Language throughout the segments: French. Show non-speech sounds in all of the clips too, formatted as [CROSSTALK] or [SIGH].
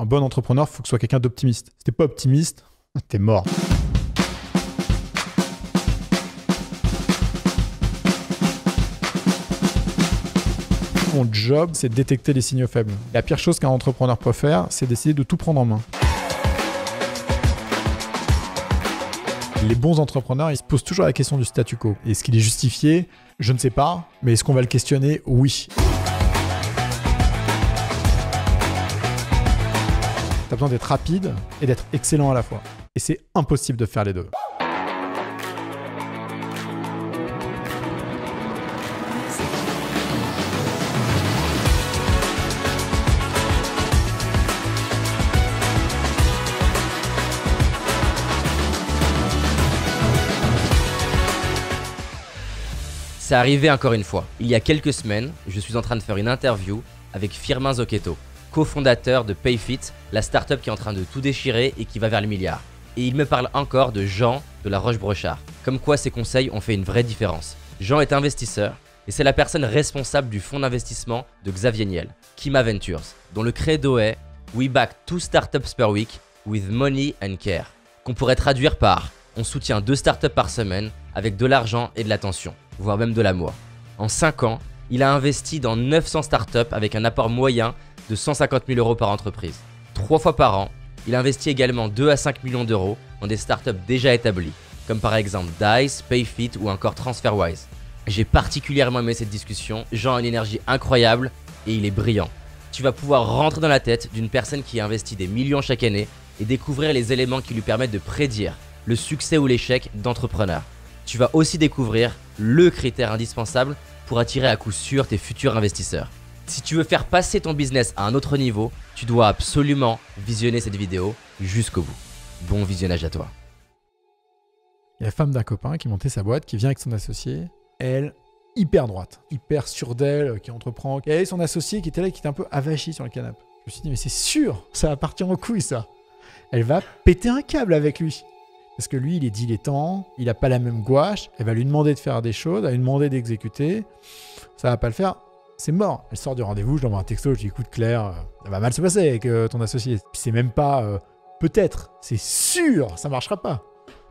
un bon entrepreneur, faut que ce soit quelqu'un d'optimiste. Si t'es pas optimiste, [LAUGHS] t'es mort. Mon job, c'est de détecter les signaux faibles. La pire chose qu'un entrepreneur peut faire, c'est d'essayer de tout prendre en main. Les bons entrepreneurs, ils se posent toujours la question du statu quo. Est-ce qu'il est justifié Je ne sais pas. Mais est-ce qu'on va le questionner Oui. Tu as besoin d'être rapide et d'être excellent à la fois. Et c'est impossible de faire les deux. C'est arrivé encore une fois. Il y a quelques semaines, je suis en train de faire une interview avec Firmin Zoketo co-fondateur de PayFit, la startup qui est en train de tout déchirer et qui va vers le milliard. Et il me parle encore de Jean de la Roche-Brochard. Comme quoi ses conseils ont fait une vraie différence. Jean est investisseur et c'est la personne responsable du fonds d'investissement de Xavier Niel, Kima Ventures, dont le credo est We back two startups per week with money and care, qu'on pourrait traduire par on soutient deux startups par semaine avec de l'argent et de l'attention, voire même de l'amour. En 5 ans, il a investi dans 900 startups avec un apport moyen de 150 000 euros par entreprise. Trois fois par an, il investit également 2 à 5 millions d'euros dans des startups déjà établies, comme par exemple Dice, Payfit ou encore TransferWise. J'ai particulièrement aimé cette discussion, Jean a une énergie incroyable et il est brillant. Tu vas pouvoir rentrer dans la tête d'une personne qui investit des millions chaque année et découvrir les éléments qui lui permettent de prédire le succès ou l'échec d'entrepreneurs. Tu vas aussi découvrir le critère indispensable pour attirer à coup sûr tes futurs investisseurs. Si tu veux faire passer ton business à un autre niveau, tu dois absolument visionner cette vidéo jusqu'au bout. Bon visionnage à toi. la femme d'un copain qui montait sa boîte, qui vient avec son associé. Elle, hyper droite, hyper sûre d'elle, euh, qui entreprend. Et son associé qui était là, qui était un peu avachi sur le canapé. Je me suis dit, mais c'est sûr, ça va partir en couille, ça. Elle va péter un câble avec lui. Parce que lui, il est dilettant, il n'a pas la même gouache. Elle va lui demander de faire des choses, elle va lui demander d'exécuter. Ça va pas le faire c'est mort. Elle sort du rendez-vous, je l'envoie un texto, je dis écoute Claire, euh, ça va mal se passer avec euh, ton associé. Puis c'est même pas euh, peut-être, c'est sûr, ça marchera pas.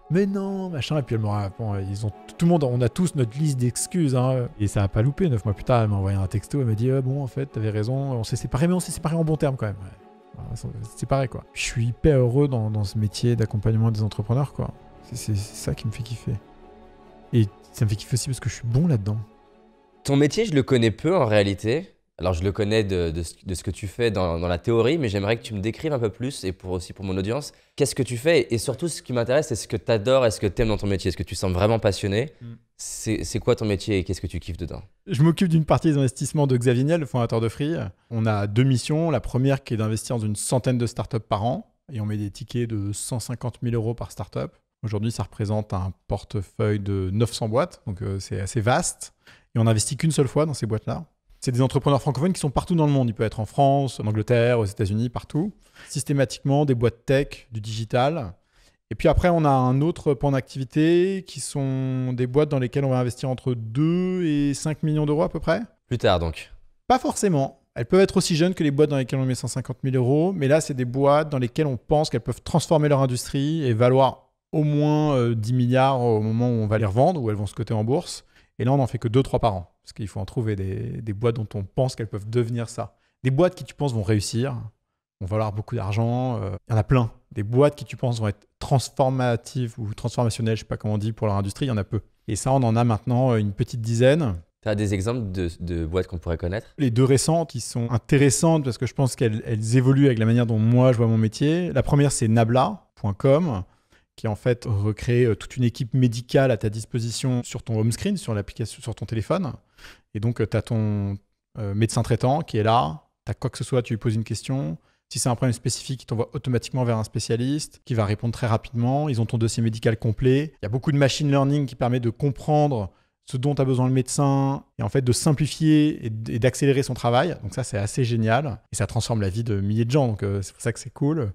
Mais non, machin, et puis elle me répond, ils ont, tout le monde, on a tous notre liste d'excuses, hein. Et ça a pas loupé, neuf mois plus tard, elle m'a envoyé un texto, elle m'a dit, bon, en fait, t'avais raison, on s'est séparés, mais on s'est séparés en bon terme quand même. C'est pareil, quoi. Je suis hyper heureux dans, dans ce métier d'accompagnement des entrepreneurs, quoi. C'est ça qui me fait kiffer. Et ça me fait kiffer aussi parce que je suis bon là-dedans. Ton métier, je le connais peu en réalité. Alors, je le connais de, ce que tu fais dans, la théorie, mais j'aimerais que tu me décrives un peu plus, et pour, aussi pour mon audience, qu'est-ce que tu fais Et surtout, ce qui m'intéresse, c'est ce que tu adores et ce que tu aimes dans ton métier. Est-ce que tu sens vraiment passionné mm. C'est quoi ton métier et qu'est-ce que tu kiffes dedans Je m'occupe d'une partie des investissements de Xavier Niel, le fondateur de Free. On a deux missions. La première qui est d'investir dans une centaine de startups par an, et on met des tickets de 150 000 euros par startup. Aujourd'hui, ça représente un portefeuille de 900 boîtes, donc euh, c'est assez vaste. Et on n'investit qu'une seule fois dans ces boîtes-là. C'est des entrepreneurs francophones qui sont partout dans le monde. il peut être en France, en Angleterre, aux États-Unis, partout. Systématiquement, des boîtes tech, du digital. Et puis après, on a un autre pan d'activité qui sont des boîtes dans lesquelles on va investir entre 2 et 5 millions d'euros à peu près. Plus tard donc Pas forcément. Elles peuvent être aussi jeunes que les boîtes dans lesquelles on met 150 000 euros, mais là, c'est des boîtes dans lesquelles on pense qu'elles peuvent transformer leur industrie et valoir au moins 10 euh, milliards au moment où on va les revendre, ou elles vont se coter en bourse. Et là, on n'en fait que 2-3 par an. Parce qu'il faut en trouver des, boîtes dont on pense qu'elles peuvent devenir ça. Des boîtes qui tu penses vont réussir, vont valoir beaucoup d'argent. Euh, il y en a plein. Des boîtes qui tu penses vont être transformatives ou transformationnelles, je sais pas comment on dit, pour leur industrie, il y en a peu. Et ça, on en a maintenant euh, une petite dizaine. Tu as des exemples de, de boîtes qu'on pourrait connaître Les deux récentes qui sont intéressantes parce que je pense qu'elles évoluent avec la manière dont moi je vois mon métier. La première, c'est nabla.com qui en fait recrée euh, toute une équipe médicale à ta disposition sur ton home screen, sur l'application, sur ton téléphone. Et donc, euh, tu as ton euh, médecin traitant qui est là, tu as quoi que ce soit, tu lui poses une question. Si c'est un problème spécifique, il t'envoie automatiquement vers un spécialiste qui va répondre très rapidement. Ils ont ton dossier médical complet. Il y a beaucoup de machine learning qui permet de comprendre ce dont a besoin le médecin et en fait de simplifier et d'accélérer son travail. Donc ça, c'est assez génial et ça transforme la vie de milliers de gens. Donc c'est pour ça que c'est cool.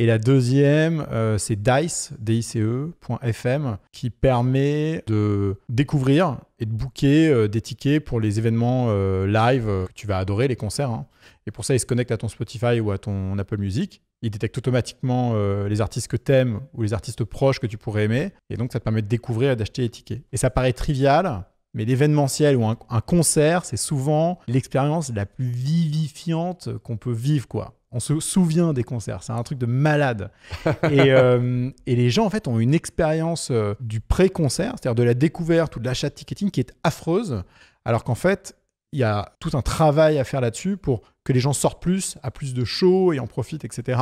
Et la deuxième, euh, c'est DICE, DICE.fm, qui permet de découvrir et de booker euh, des tickets pour les événements euh, live que tu vas adorer, les concerts. Hein. Et pour ça, il se connecte à ton Spotify ou à ton Apple Music. Il détecte automatiquement les artistes que tu t'aimes ou les artistes proches que tu pourrais aimer. Et donc, ça te permet de découvrir et d'acheter des tickets. Et ça paraît trivial, mais l'événementiel ou un concert, c'est souvent l'expérience la plus vivifiante qu'on peut vivre, quoi on se souvient des concerts. C'est un truc de malade. [LAUGHS] Euh, et, les gens, en fait, ont une expérience euh, du pré-concert, c'est-à-dire de la découverte ou de l'achat de ticketing qui est affreuse, alors qu'en fait, il y a tout un travail à faire là-dessus pour que les gens sortent plus, à plus de shows et en profitent, etc.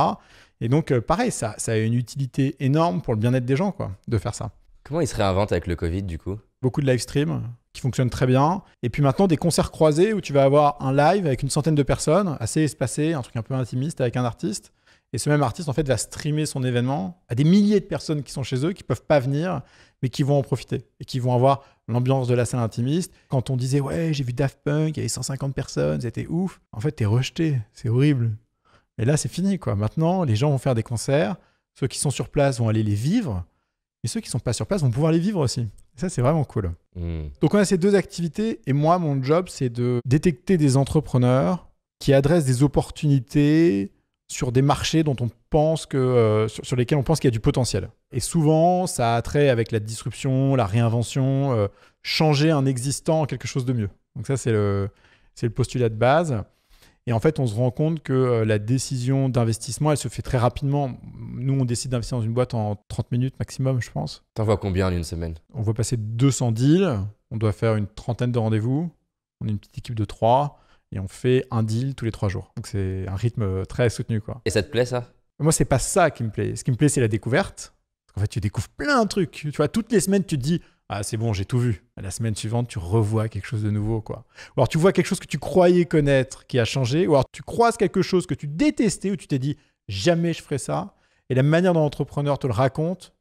Et donc, euh, pareil, ça, ça a une utilité énorme pour le bien-être des gens, quoi, de faire ça. Comment ils se réinventent avec le Covid du coup Beaucoup de live stream qui fonctionnent très bien. Et puis maintenant, des concerts croisés où tu vas avoir un live avec une centaine de personnes, assez espacées, un truc un peu intimiste avec un artiste. Et ce même artiste, en fait, va streamer son événement à des milliers de personnes qui sont chez eux, qui peuvent pas venir, mais qui vont en profiter et qui vont avoir l'ambiance de la salle intimiste. Quand on disait, ouais, j'ai vu Daft Punk, il y avait 150 personnes, c'était ouf. En fait, tu es rejeté, c'est horrible. Et là, c'est fini, quoi. Maintenant, les gens vont faire des concerts. Ceux qui sont sur place vont aller les vivre. Et ceux qui sont pas sur place vont pouvoir les vivre aussi. Ça, c'est vraiment cool. Hmm. Donc, on a ces deux activités. Et moi, mon job, c'est de détecter des entrepreneurs qui adressent des opportunités sur des marchés dont on pense que, euh, sur, lesquels on pense qu'il y a du potentiel. Et souvent, ça a trait avec la disruption, la réinvention, euh, changer un existant en quelque chose de mieux. Donc ça, c'est c'est le postulat de base. Et en fait, on se rend compte que euh, la décision d'investissement, elle se fait très rapidement. Nous, on décide d'investir dans une boîte en 30 minutes maximum, je pense. T'en vois combien en une semaine On voit passer 200 deals. On doit faire une trentaine de rendez-vous. On est une petite équipe de trois et on fait un deal tous les trois jours. Donc c'est un rythme euh, très soutenu. Quoi. Et ça te plaît ça Moi, c'est pas ça qui me plaît. Ce qui me plaît, c'est la découverte. En fait, tu découvres plein de trucs. Tu vois, toutes les semaines, tu te dis ah c'est bon, j'ai tout vu. La semaine suivante, tu revois quelque chose de nouveau, quoi. Ou alors tu vois quelque chose que tu croyais connaître qui a changé, ou alors tu croises quelque chose que tu détestais, ou tu t'es dit jamais je ferai ça, et la manière dont l'entrepreneur te le raconte,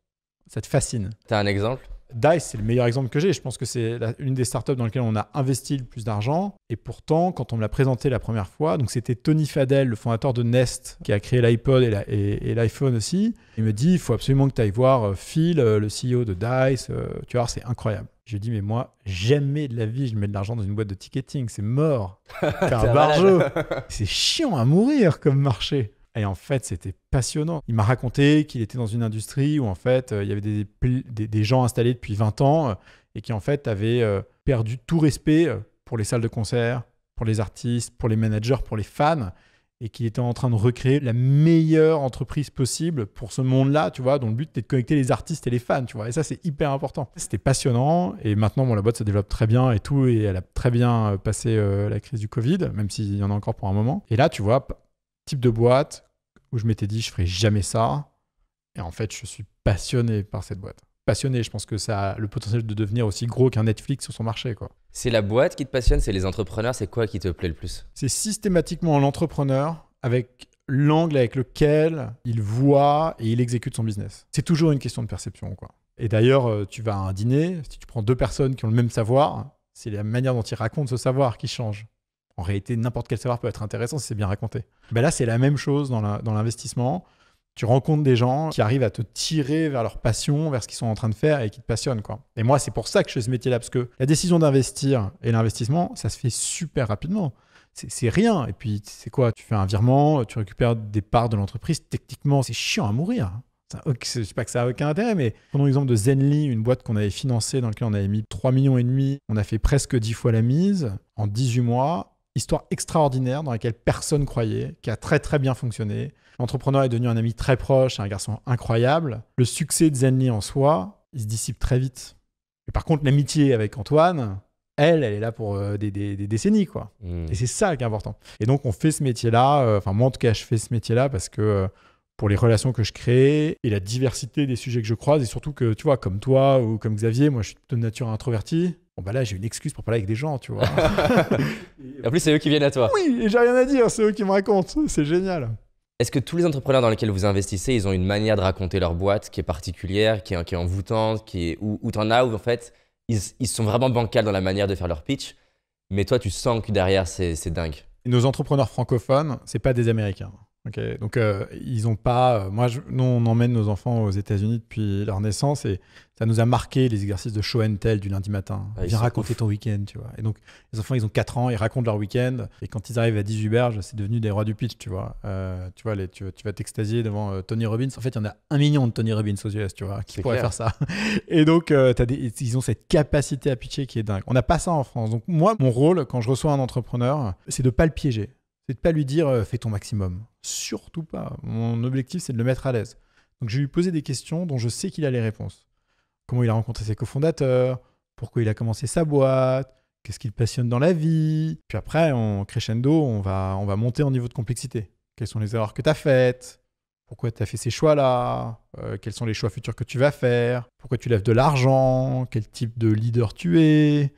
ça te fascine. T'as un exemple DICE, c'est le meilleur exemple que j'ai. Je pense que c'est une des startups dans lesquelles on a investi le plus d'argent. Et pourtant, quand on me l'a présenté la première fois, donc c'était Tony Fadell, le fondateur de Nest, qui a créé l'iPod et l'iPhone aussi. Il me dit il faut absolument que tu ailles voir euh, Phil, euh, le CEO de DICE. Euh, tu vois, c'est incroyable. Je lui dis, mais moi, jamais de la vie, je mets de l'argent dans une boîte de ticketing, c'est mort. C'est [LAUGHS] un c'est chiant à mourir comme marché. Et en fait, c'était passionnant. Il m'a raconté qu'il était dans une industrie où en fait, euh, il y avait des, des, gens installés depuis 20 ans euh, et qui en fait avaient euh, perdu tout respect pour les salles de concert, pour les artistes, pour les managers, pour les fans et qu'il était en train de recréer la meilleure entreprise possible pour ce monde-là, tu vois, dont le but était de connecter les artistes et les fans, tu vois. Et ça, c'est hyper important. C'était passionnant. Et maintenant, bon, la boîte se développe très bien et tout, et elle a très bien passé la crise du Covid, même s'il y en a encore pour un moment. Et là, tu vois, type de boîte, où je m'étais dit je ferai jamais ça. Et en fait, je suis passionné par cette boîte. Passionné, je pense que ça a le potentiel de devenir aussi gros qu'un Netflix sur son marché. quoi. C'est la boîte qui te passionne, c'est les entrepreneurs, c'est quoi qui te plaît le plus C'est systématiquement l'entrepreneur avec l'angle avec lequel il voit et il exécute son business. C'est toujours une question de perception. quoi. Et d'ailleurs, euh, tu vas à un dîner, si tu prends deux personnes qui ont le même savoir, c'est la manière dont ils racontent ce savoir qui change. En réalité, n'importe quel savoir peut être intéressant si c'est bien raconté. Ben là, c'est la même chose dans l'investissement. Tu rencontres des gens qui arrivent à te tirer vers leur passion, vers ce qu'ils sont en train de faire et qui te passionnent. Quoi. Et moi, c'est pour ça que je fais ce métier-là, parce que la décision d'investir et l'investissement, ça se fait super rapidement c'est rien. Et puis, c'est quoi Tu fais un virement, tu récupères des parts de l'entreprise. Techniquement, c'est chiant à mourir. Hein. C'est je sais pas que ça a aucun intérêt, mais prenons l'exemple de Zenly, une boîte qu'on avait financée dans laquelle on avait mis 3 millions et demi. On a fait presque 10 fois la mise en 18 mois histoire extraordinaire dans laquelle personne croyait, qui a très très bien fonctionné. L'entrepreneur est devenu un ami très proche, un garçon incroyable. Le succès de Zenly en soi, il se dissipe très vite. Mais par contre, l'amitié avec Antoine, elle, elle est là pour euh, des, décennies, quoi. Hmm. Et c'est ça qui est important. Et donc, on fait ce métier-là. Euh, enfin, moi, en tout cas, je fais ce métier-là parce que euh, pour les relations que je crée et la diversité des sujets que je croise, et surtout que, tu vois, comme toi ou comme Xavier, moi, je suis de nature introvertie. Bon, bah là, j'ai une excuse pour parler avec des gens, tu vois. [LAUGHS] en plus, c'est eux qui viennent à toi. Oui, et j'ai rien à dire, c'est eux qui me racontent. C'est génial. Est-ce que tous les entrepreneurs dans lesquels vous investissez, ils ont une manière de raconter leur boîte qui est particulière, qui est, qui est envoûtante, qui est, où, t'en as, où en fait, ils, sont vraiment bancals dans la manière de faire leur pitch, mais toi, tu sens que derrière, c'est dingue. Nos entrepreneurs francophones, c'est pas des Américains. Ok, donc euh, ils ont pas. Euh, moi, nous, on emmène nos enfants aux États-Unis depuis leur naissance et ça nous a marqué les exercices de show and tell du lundi matin. Ah, Viens raconter ton week-end, tu vois. Et donc, les enfants, ils ont 4 ans, ils racontent leur week-end et quand ils arrivent à 18 berges, c'est devenu des rois du pitch, tu vois. Euh, tu vois, les, tu, vas t'extasier devant Tony Robbins. En fait, il y en a un million de Tony Robbins aux US, tu vois, qui pourraient faire ça. [LAUGHS] et donc, as ils ont cette capacité à pitcher qui est dingue. On n'a pas ça en France. Donc, moi, mon rôle quand je reçois un entrepreneur, c'est de ne pas le piéger c'est de pas lui dire euh, fais ton maximum. Surtout pas. Mon objectif, c'est de le mettre à l'aise. Donc je vais lui poser des questions dont je sais qu'il a les réponses. Comment il a rencontré ses cofondateurs, pourquoi il a commencé sa boîte, qu'est-ce qu'il passionne dans la vie. Puis après, en crescendo, on va, on va monter en niveau de complexité. Quelles sont les erreurs que tu as faites Pourquoi tu as fait ces choix-là euh, Quels sont les choix futurs que tu vas faire Pourquoi tu lèves de l'argent Quel type de leader tu es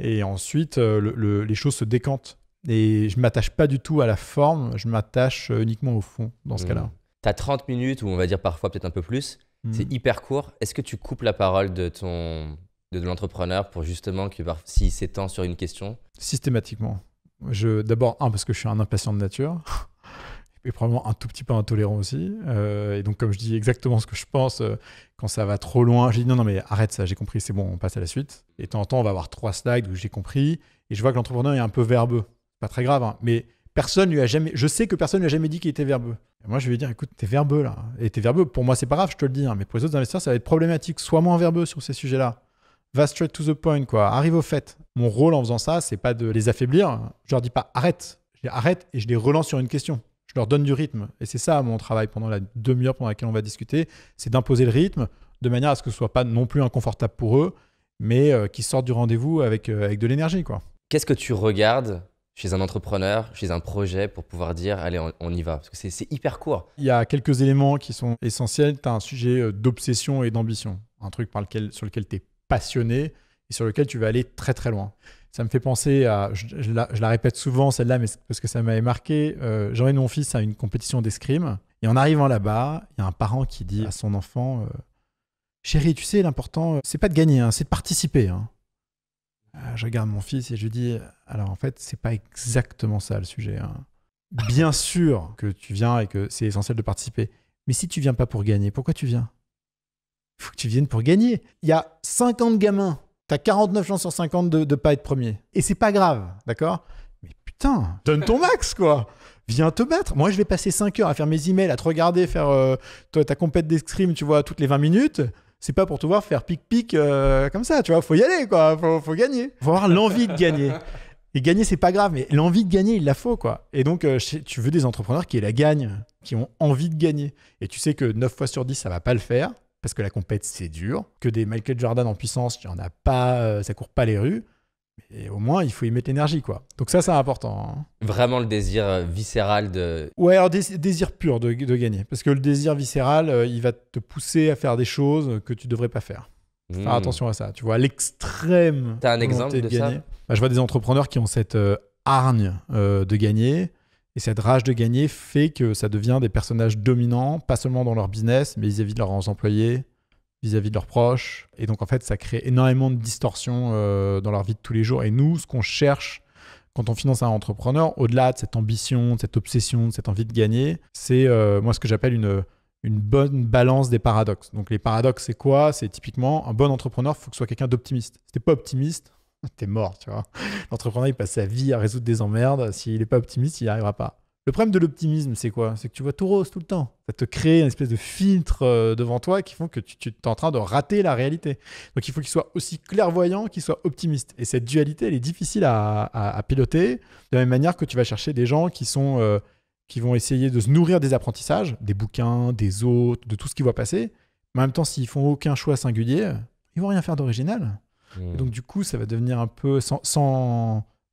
Et ensuite, euh, les choses se décantent et je m'attache pas du tout à la forme, je m'attache euh, uniquement au fond dans ce mmh. cas-là. Tu as 30 minutes, ou on va dire parfois peut-être un peu plus. Mmh. C'est hyper court. Est-ce que tu coupes la parole de ton de, l'entrepreneur pour justement que s'il s'étend sur une question Systématiquement. Je D'abord, un, parce que je suis un impatient de nature. et probablement un tout petit peu intolérant aussi. Euh, et donc, comme je dis exactement ce que je pense, euh, quand ça va trop loin, j'ai dis non, non, mais arrête ça, j'ai compris, c'est bon, on passe à la suite. Et de temps en temps, on va avoir trois slides où j'ai compris, et je vois que l'entrepreneur est un peu verbeux pas très grave, hein. mais personne lui a jamais. Je sais que personne lui a jamais dit qu'il était verbeux. moi, je vais dire, écoute, t'es verbeux là. Et t'es verbeux. Pour moi, c'est pas grave, je te le dis. Hein. mais pour les autres investisseurs, ça va être problématique. Sois moins verbeux sur ces sujets-là. Va straight to the point, quoi. Arrive au fait. Mon rôle en faisant ça, c'est pas de les affaiblir. Je leur dis pas arrête. Je arrête et je les relance sur une question. Je leur donne du rythme. Et c'est ça mon travail pendant la demi-heure pendant laquelle on va discuter. C'est d'imposer le rythme de manière à ce que ce soit pas non plus inconfortable pour eux, mais qui euh, qu'ils sortent du rendez-vous avec, euh, avec de l'énergie, quoi. Qu'est-ce que tu regardes chez un entrepreneur, chez un projet pour pouvoir dire allez, on, y va Parce que c'est hyper court. Il y a quelques éléments qui sont essentiels. Tu as un sujet euh, d'obsession et d'ambition, un truc sur lequel tu es passionné et sur lequel tu vas aller très très loin. Ça me fait penser à, je, la, répète souvent celle-là, mais parce que ça m'avait marqué. Euh, mon fils à une compétition d'escrime et en arrivant là-bas, il y a un parent qui dit à son enfant euh, Chéri, tu sais, l'important, euh, c'est pas de gagner, hein, c'est de participer. Hein. Euh, je regarde mon fils et je lui dis alors en fait c'est pas exactement ça le sujet. Hein. Bien [LAUGHS] sûr que tu viens et que c'est essentiel de participer, mais si tu viens pas pour gagner, pourquoi tu viens Il faut que tu viennes pour gagner. Il y a 50 gamins, t'as 49 chances sur 50 de ne pas être premier et c'est pas grave, d'accord Mais putain, donne ton max quoi. Viens te battre. Moi, je vais passer 5 heures à faire mes emails, à te regarder, faire euh, ta compète d'escrime, tu vois, toutes les 20 minutes c'est pas pour te voir faire pic-pic euh, comme ça, tu vois. Faut y aller, quoi. Faut, faut gagner. Faut avoir l'envie de gagner. Et gagner, c'est pas grave, mais l'envie de gagner, il la faut, quoi. Et donc, euh, tu veux des entrepreneurs qui la gagnent, qui ont envie de gagner. Et tu sais que 9 fois sur 10, ça va pas le faire, parce que la compète, c'est dur. Que des Michael Jordan en puissance, il en a pas, euh, ça court pas les rues. Et au moins, il faut y mettre l'énergie, quoi. Donc ça, c'est important. Hein. Vraiment le désir euh, viscéral de... Ouais, alors désir pur de, gagner. Parce que le désir viscéral, euh, il va te pousser à faire des choses que tu devrais pas faire. Fais hmm. attention à ça, tu vois, l'extrême... T'as un exemple de, ça bah, Je vois des entrepreneurs qui ont cette euh, hargne de gagner. Et cette rage de gagner fait que ça devient des personnages dominants, pas seulement dans leur business, mais vis à -vis de leurs employés, vis-à-vis de leurs proches. Et donc, en fait, ça crée énormément de distorsions euh, dans leur vie de tous les jours. Et nous, ce qu'on cherche quand on finance un entrepreneur, au-delà de cette ambition, de cette obsession, de cette envie de gagner, c'est euh, moi ce que j'appelle une, une bonne balance des paradoxes. Donc, les paradoxes, c'est quoi C'est typiquement un bon entrepreneur, il faut que ce soit quelqu'un d'optimiste. Si t'es pas optimiste, [LAUGHS] t'es mort, tu vois. L'entrepreneur, il passe sa vie à résoudre des emmerdes. S'il n'est pas optimiste, il n'y arrivera pas. Le problème de l'optimisme, c'est quoi C'est que tu vois tout rose tout le temps. Ça te crée une espèce de filtre euh, devant toi qui font que tu, es en train de rater la réalité. Donc il faut qu'il soit aussi clairvoyant qu'il soit optimiste. Et cette dualité, elle est difficile à, piloter, de la même manière que tu vas chercher des gens qui sont... Euh, qui vont essayer de se nourrir des apprentissages, des bouquins, des autres, de tout ce qui va passer. Mais en même temps, s'ils font aucun choix singulier, ils vont rien faire d'original. Mmh. Donc du coup, ça va devenir un peu sans,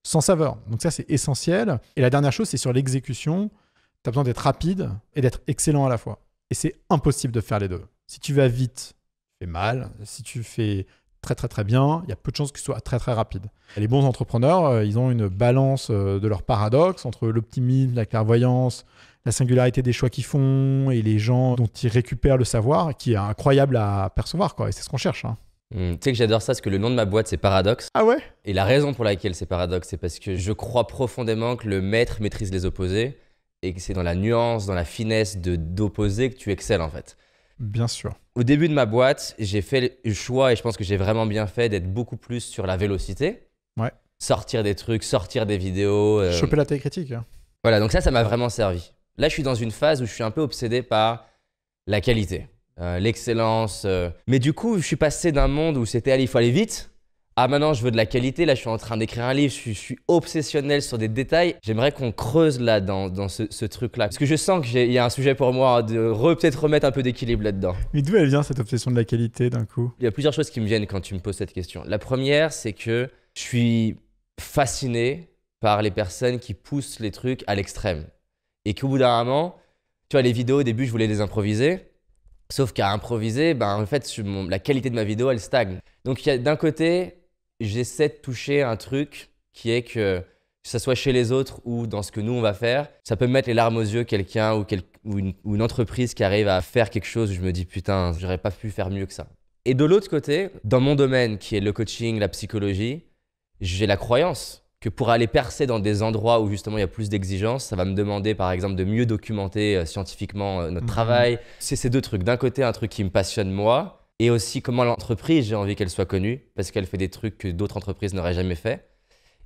sans saveur. Donc ça, c'est essentiel. Et la dernière chose, c'est sur l'exécution. Tu as besoin d'être rapide et d'être excellent à la fois. Et c'est impossible de faire les deux. Si tu vas vite, tu fais mal. Si tu fais très très très bien, il y a peu de chances que ce soit très très rapide. les bons entrepreneurs, euh, ils ont une balance euh, de leur paradoxe entre l'optimisme, la clairvoyance, la singularité des choix qu'ils font et les gens dont ils récupèrent le savoir qui est incroyable à percevoir. Quoi. Et c'est ce qu'on cherche. Hein. Hmm, tu sais que j'adore ça parce que le nom de ma boîte c'est Paradoxe. Ah ouais Et la raison pour laquelle c'est Paradoxe, c'est parce que je crois profondément que le maître maîtrise les opposés et que c'est dans la nuance, dans la finesse de d'opposer que tu excelles en fait. Bien sûr. Au début de ma boîte, j'ai fait le choix et je pense que j'ai vraiment bien fait d'être beaucoup plus sur la vélocité. Ouais. Sortir des trucs, sortir des vidéos. Euh, Choper la taille critique. Hein. Voilà, donc ça, ça m'a vraiment servi. Là, je suis dans une phase où je suis un peu obsédé par la qualité. Euh, l'excellence. Euh. Mais du coup, je suis passé d'un monde où c'était allez, il faut aller vite. Ah, maintenant, je veux de la qualité. Là, je suis en train d'écrire un livre. Je suis, obsessionnel sur des détails. J'aimerais qu'on creuse là dans, dans ce, truc-là. Parce que je sens qu'il y a un sujet pour moi de peut-être remettre un peu d'équilibre là-dedans. Mais d'où elle vient cette obsession de la qualité d'un coup Il y a plusieurs choses qui me viennent quand tu me poses cette question. La première, c'est que je suis fasciné par les personnes qui poussent les trucs à l'extrême. Et qu'au bout d'un moment, tu vois, les vidéos, au début, je voulais les improviser. Sauf qu'à improviser, ben, en fait, la qualité de ma vidéo, elle stagne. Donc d'un côté, j'essaie de toucher un truc qui est que, que ce soit chez les autres ou dans ce que nous, on va faire, ça peut mettre les larmes aux yeux quelqu'un ou, une, entreprise qui arrive à faire quelque chose. Où je me dis, putain, j'aurais pas pu faire mieux que ça. Et de l'autre côté, dans mon domaine, qui est le coaching, la psychologie, j'ai la croyance que pour aller percer dans des endroits où justement il y a plus d'exigences, ça va me demander par exemple de mieux documenter euh, scientifiquement euh, notre mhm. travail. C'est ces deux trucs. D'un côté, un truc qui me passionne moi, et aussi comment l'entreprise, j'ai envie qu'elle soit connue, parce qu'elle fait des trucs que d'autres entreprises n'auraient jamais fait.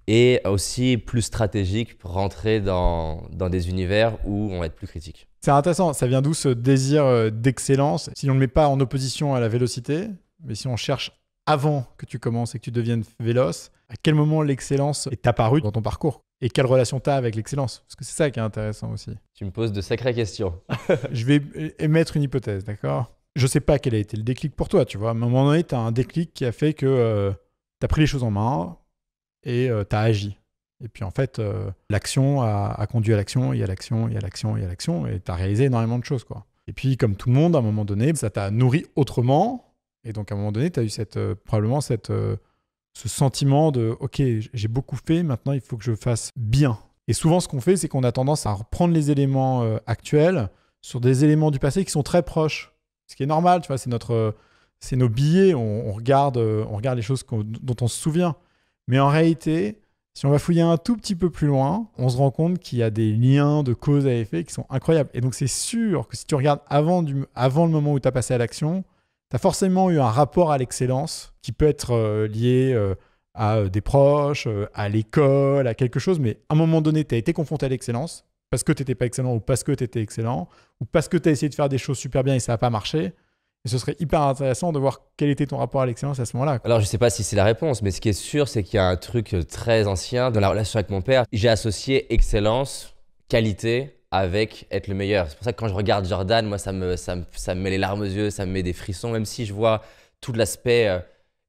Et aussi plus stratégique pour rentrer dans, des univers où on va être plus critique. C'est intéressant, ça vient d'où ce désir euh, d'excellence Si on ne le met pas en opposition à la vélocité, mais si on cherche avant que tu commences et que tu deviennes véloce, à quel moment l'excellence est apparue dans ton parcours et quelle relation tu as avec l'excellence Parce que c'est ça qui est intéressant aussi. Tu me poses de sacrées questions. [LAUGHS] je vais émettre une hypothèse, d'accord Je sais pas quel a été le déclic pour toi, tu vois. À un moment donné, tu as un déclic qui a fait que euh, tu as pris les choses en main et euh, tu as agi. Et puis en fait, euh, l'action a, a, conduit à l'action, et à l'action, et à l'action, et à l'action, et tu as réalisé énormément de choses, quoi. Et puis, comme tout le monde, à un moment donné, ça t'a nourri autrement, et donc, à un moment donné, tu as eu cette, euh, probablement euh, ce sentiment de OK, j'ai beaucoup fait, maintenant il faut que je fasse bien. Et souvent, ce qu'on fait, c'est qu'on a tendance à reprendre les éléments euh, actuels sur des éléments du passé qui sont très proches. Ce qui est normal, tu vois, c'est notre. c'est nos billets, on, regarde, on regarde les choses dont on se souvient. Mais en réalité, si on va fouiller un tout petit peu plus loin, on se rend compte qu'il y a des liens de cause à effet qui sont incroyables. Et donc, c'est sûr que si tu regardes avant, du, avant le moment où tu as passé à l'action, tu as forcément eu un rapport à l'excellence qui peut être euh, lié euh, à euh, des proches, à l'école, à quelque chose, mais à un moment donné, tu as été confronté à l'excellence parce que tu pas excellent ou parce que tu étais excellent ou parce que tu as essayé de faire des choses super bien et ça n'a pas marché. Et ce serait hyper intéressant de voir quel était ton rapport à l'excellence à ce moment-là. Alors, je sais pas si c'est la réponse, mais ce qui est sûr, c'est qu'il y a un truc très ancien dans la relation avec mon père. J'ai associé excellence, qualité avec être le meilleur. C'est pour ça que quand je regarde Jordan, moi, ça me, met les larmes aux yeux, ça me met des frissons, même si je vois tout l'aspect euh,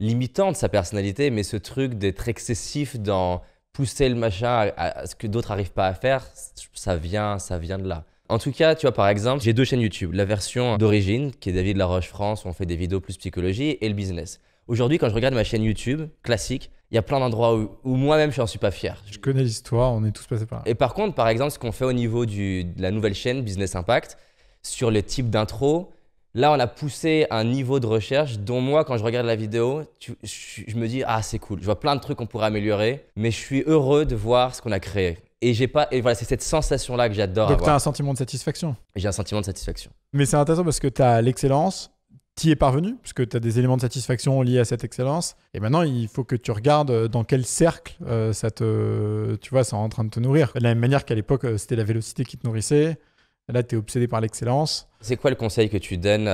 limitant de sa personnalité, mais ce truc d'être excessif dans pousser le machin à, ce que d'autres n'arrivent pas à faire, ça vient, ça vient de là. En tout cas, tu vois, par exemple, j'ai deux chaînes YouTube. La version d'origine, qui est David Laroche France, où on fait des vidéos plus psychologie, et le business. Aujourd'hui, quand je regarde ma chaîne YouTube classique, il y a plein d'endroits où, moi-même je n'en suis pas fier. Je connais l'histoire, on est tous passés par là. Et par contre, par exemple, ce qu'on fait au niveau de la nouvelle chaîne Business Impact, sur le type d'intro, là on a poussé un niveau de recherche dont moi, quand je regarde la vidéo, je, me dis ah c'est cool, je vois plein de trucs qu'on pourrait améliorer, mais je suis heureux de voir ce qu'on a créé. Et j'ai pas et voilà, c'est cette sensation là que j'adore. Donc tu as un sentiment de satisfaction. J'ai un sentiment de satisfaction. Mais c'est intéressant parce que tu as l'excellence, tu es parvenu, puisque tu as des éléments de satisfaction liés à cette excellence. Et maintenant, il faut que tu regardes euh, dans quel cercle euh, ça te, tu vois, ça en train de te nourrir. De la même manière qu'à l'époque, euh, c'était la vélocité qui te nourrissait. Là, tu es obsédé par l'excellence. C'est quoi le conseil que tu donnes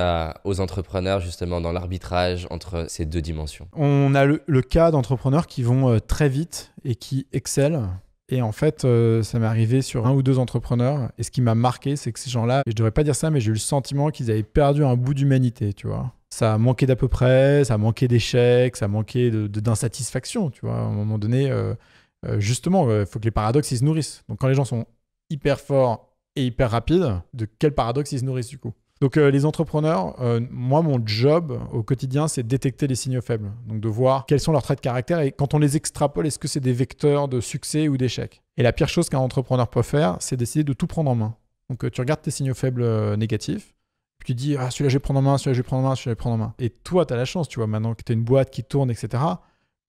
aux entrepreneurs justement dans l'arbitrage entre ces deux dimensions On a le cas d'entrepreneurs qui vont très vite et qui excellent et en fait, euh, ça m'est arrivé sur un ou deux entrepreneurs. Et ce qui m'a marqué, c'est que ces gens-là, je je devrais pas dire ça, mais j'ai eu le sentiment qu'ils avaient perdu un bout d'humanité, tu vois. Ça manqué d'à peu près, ça a manqué d'échecs, ça manqué d'insatisfaction, de, tu vois. À un moment donné, euh, euh, justement, il faut que les paradoxes, ils se nourrissent. Donc quand les gens sont hyper forts et hyper rapides, de quel paradoxe ils se nourrissent du coup donc euh, les entrepreneurs, euh, moi mon job au quotidien, c'est détecter les signaux faibles, donc de voir quels sont leurs traits de caractère et quand on les extrapole, est-ce que c'est des vecteurs de succès ou d'échec Et la pire chose qu'un entrepreneur peut faire, c'est décider de tout prendre en main. Donc euh, tu regardes tes signaux faibles négatifs, puis tu dis ah celui-là je vais prendre en main, celui-là je vais prendre en main, celui-là je vais prendre en main. Et toi tu as la chance, tu vois maintenant que tu as une boîte qui tourne, etc.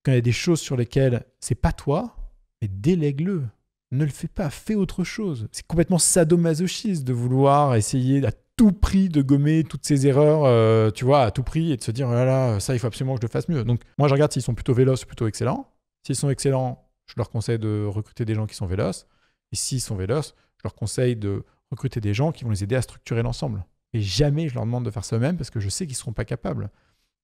Quand il y a des choses sur lesquelles c'est pas toi, mais délègue-le ne le fais pas, fais autre chose. C'est complètement sadomasochiste de vouloir essayer à tout prix de gommer toutes ces erreurs, euh, tu vois, à tout prix, et de se dire, oh là ça, il faut absolument que je le fasse mieux. Donc, moi, je regarde s'ils sont plutôt véloces plutôt excellents. S'ils sont excellents, je leur conseille de recruter des gens qui sont véloces. Et s'ils sont véloces, je leur conseille de recruter des gens qui vont les aider à structurer l'ensemble. Et jamais je leur demande de faire ça eux-mêmes parce que je sais qu'ils ne seront pas capables.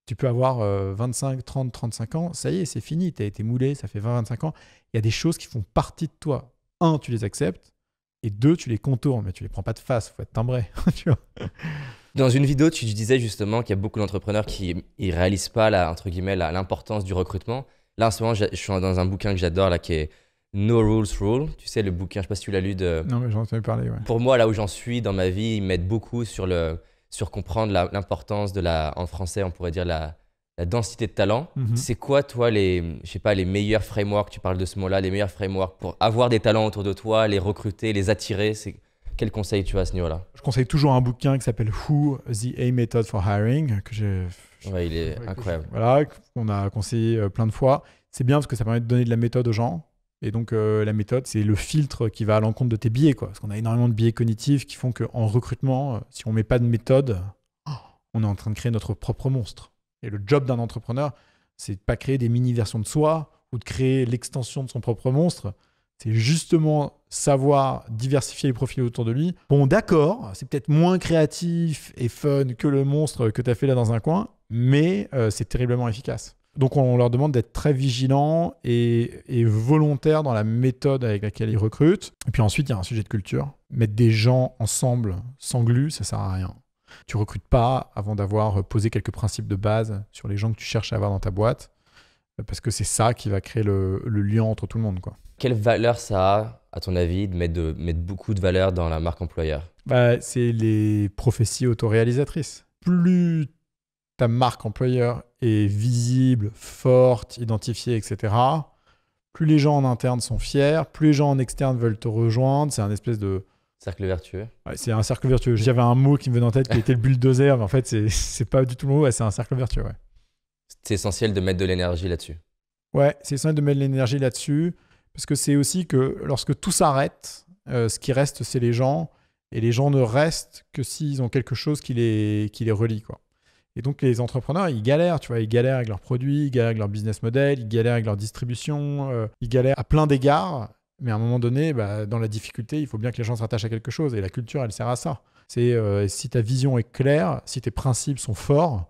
Tu peux avoir 25, 30, 35 ans, ça y est, c'est fini, tu as été moulé, ça fait 20, 25 ans. Il y a des choses qui font partie de toi. Un, tu les acceptes. Et deux, tu les contournes, mais tu les prends pas de face, faut être timbré. [LAUGHS] tu vois Dans une vidéo, tu disais justement qu'il y a beaucoup d'entrepreneurs qui ne réalisent pas la, entre guillemets, l'importance du recrutement. Là, en ce moment, je suis dans un bouquin que j'adore, qui est No Rules Rule. Tu sais, le bouquin, je ne sais pas si tu l'as lu. Non, mais j'en ai parlé, ouais. Pour moi, là où j'en suis dans ma vie, ils m'aident beaucoup sur, le, sur comprendre l'importance de la, en français, on pourrait dire la, la densité de talent. Mhm. C'est quoi, toi, les, je sais pas, les meilleurs frameworks, tu parles de ce mot-là, les meilleurs frameworks pour avoir des talents autour de toi, les recruter, les attirer c'est... Quel conseil tu as à ce niveau-là Je conseille toujours un bouquin qui s'appelle Who, The A Method for Hiring, que j'ai... il est incroyable. Voilà, qu'on a conseillé euh, plein de fois. C'est bien parce que ça permet de donner de la méthode aux gens. Et donc, euh, la méthode, c'est le filtre qui va à l'encontre de tes billets. Quoi. Parce qu'on a énormément de billets cognitifs qui font qu'en recrutement, euh, si on ne met pas de méthode, oh, on est en train de créer notre propre monstre. Et le job d'un entrepreneur, c'est de pas créer des mini-versions de soi ou de créer l'extension de son propre monstre. C'est justement savoir diversifier les profils autour de lui. Bon, d'accord, c'est peut-être moins créatif et fun que le monstre que tu as fait là dans un coin, mais euh, c'est terriblement efficace. Donc on leur demande d'être très vigilants et, volontaires dans la méthode avec laquelle ils recrutent. Et puis ensuite, il y a un sujet de culture. Mettre des gens ensemble sans glu, ça sert à rien. Tu recrutes pas avant d'avoir euh, posé quelques principes de base sur les gens que tu cherches à avoir dans ta boîte, euh, parce que c'est ça qui va créer le, lien entre tout le monde. Quoi. Quelle valeur ça a, à ton avis, de mettre, de, mettre beaucoup de valeur dans la marque employeur bah, C'est les prophéties autoréalisatrices. Plus ta marque employeur est visible, forte, identifiée, etc., plus les gens en interne sont fiers, plus les gens en externe veulent te rejoindre. C'est un espèce de Cercle vertueux. c'est un cercle vertueux. J'avais un mot qui me venait en tête qui était le bulldozer, mais en fait, c'est [LAUGHS] pas du tout le mot, c'est un cercle vertueux. C'est essentiel de mettre de l'énergie là-dessus. Ouais, c'est essentiel de mettre de l'énergie là-dessus, parce que c'est aussi que lorsque tout s'arrête, euh, ce qui reste, c'est les gens, et les gens ne restent que s'ils ont quelque chose qui les, qui les relie. Quoi. Et donc, les entrepreneurs, ils galèrent, tu vois, ils galèrent avec leurs produits, ils galèrent avec leur business model, ils galèrent avec leur distribution, euh, ils galèrent à plein d'égards. Mais à un moment donné, bah, dans la difficulté, il faut bien que les gens se rattachent à quelque chose. Et la culture, elle sert à ça. C'est euh, si ta vision est claire, si tes principes sont forts,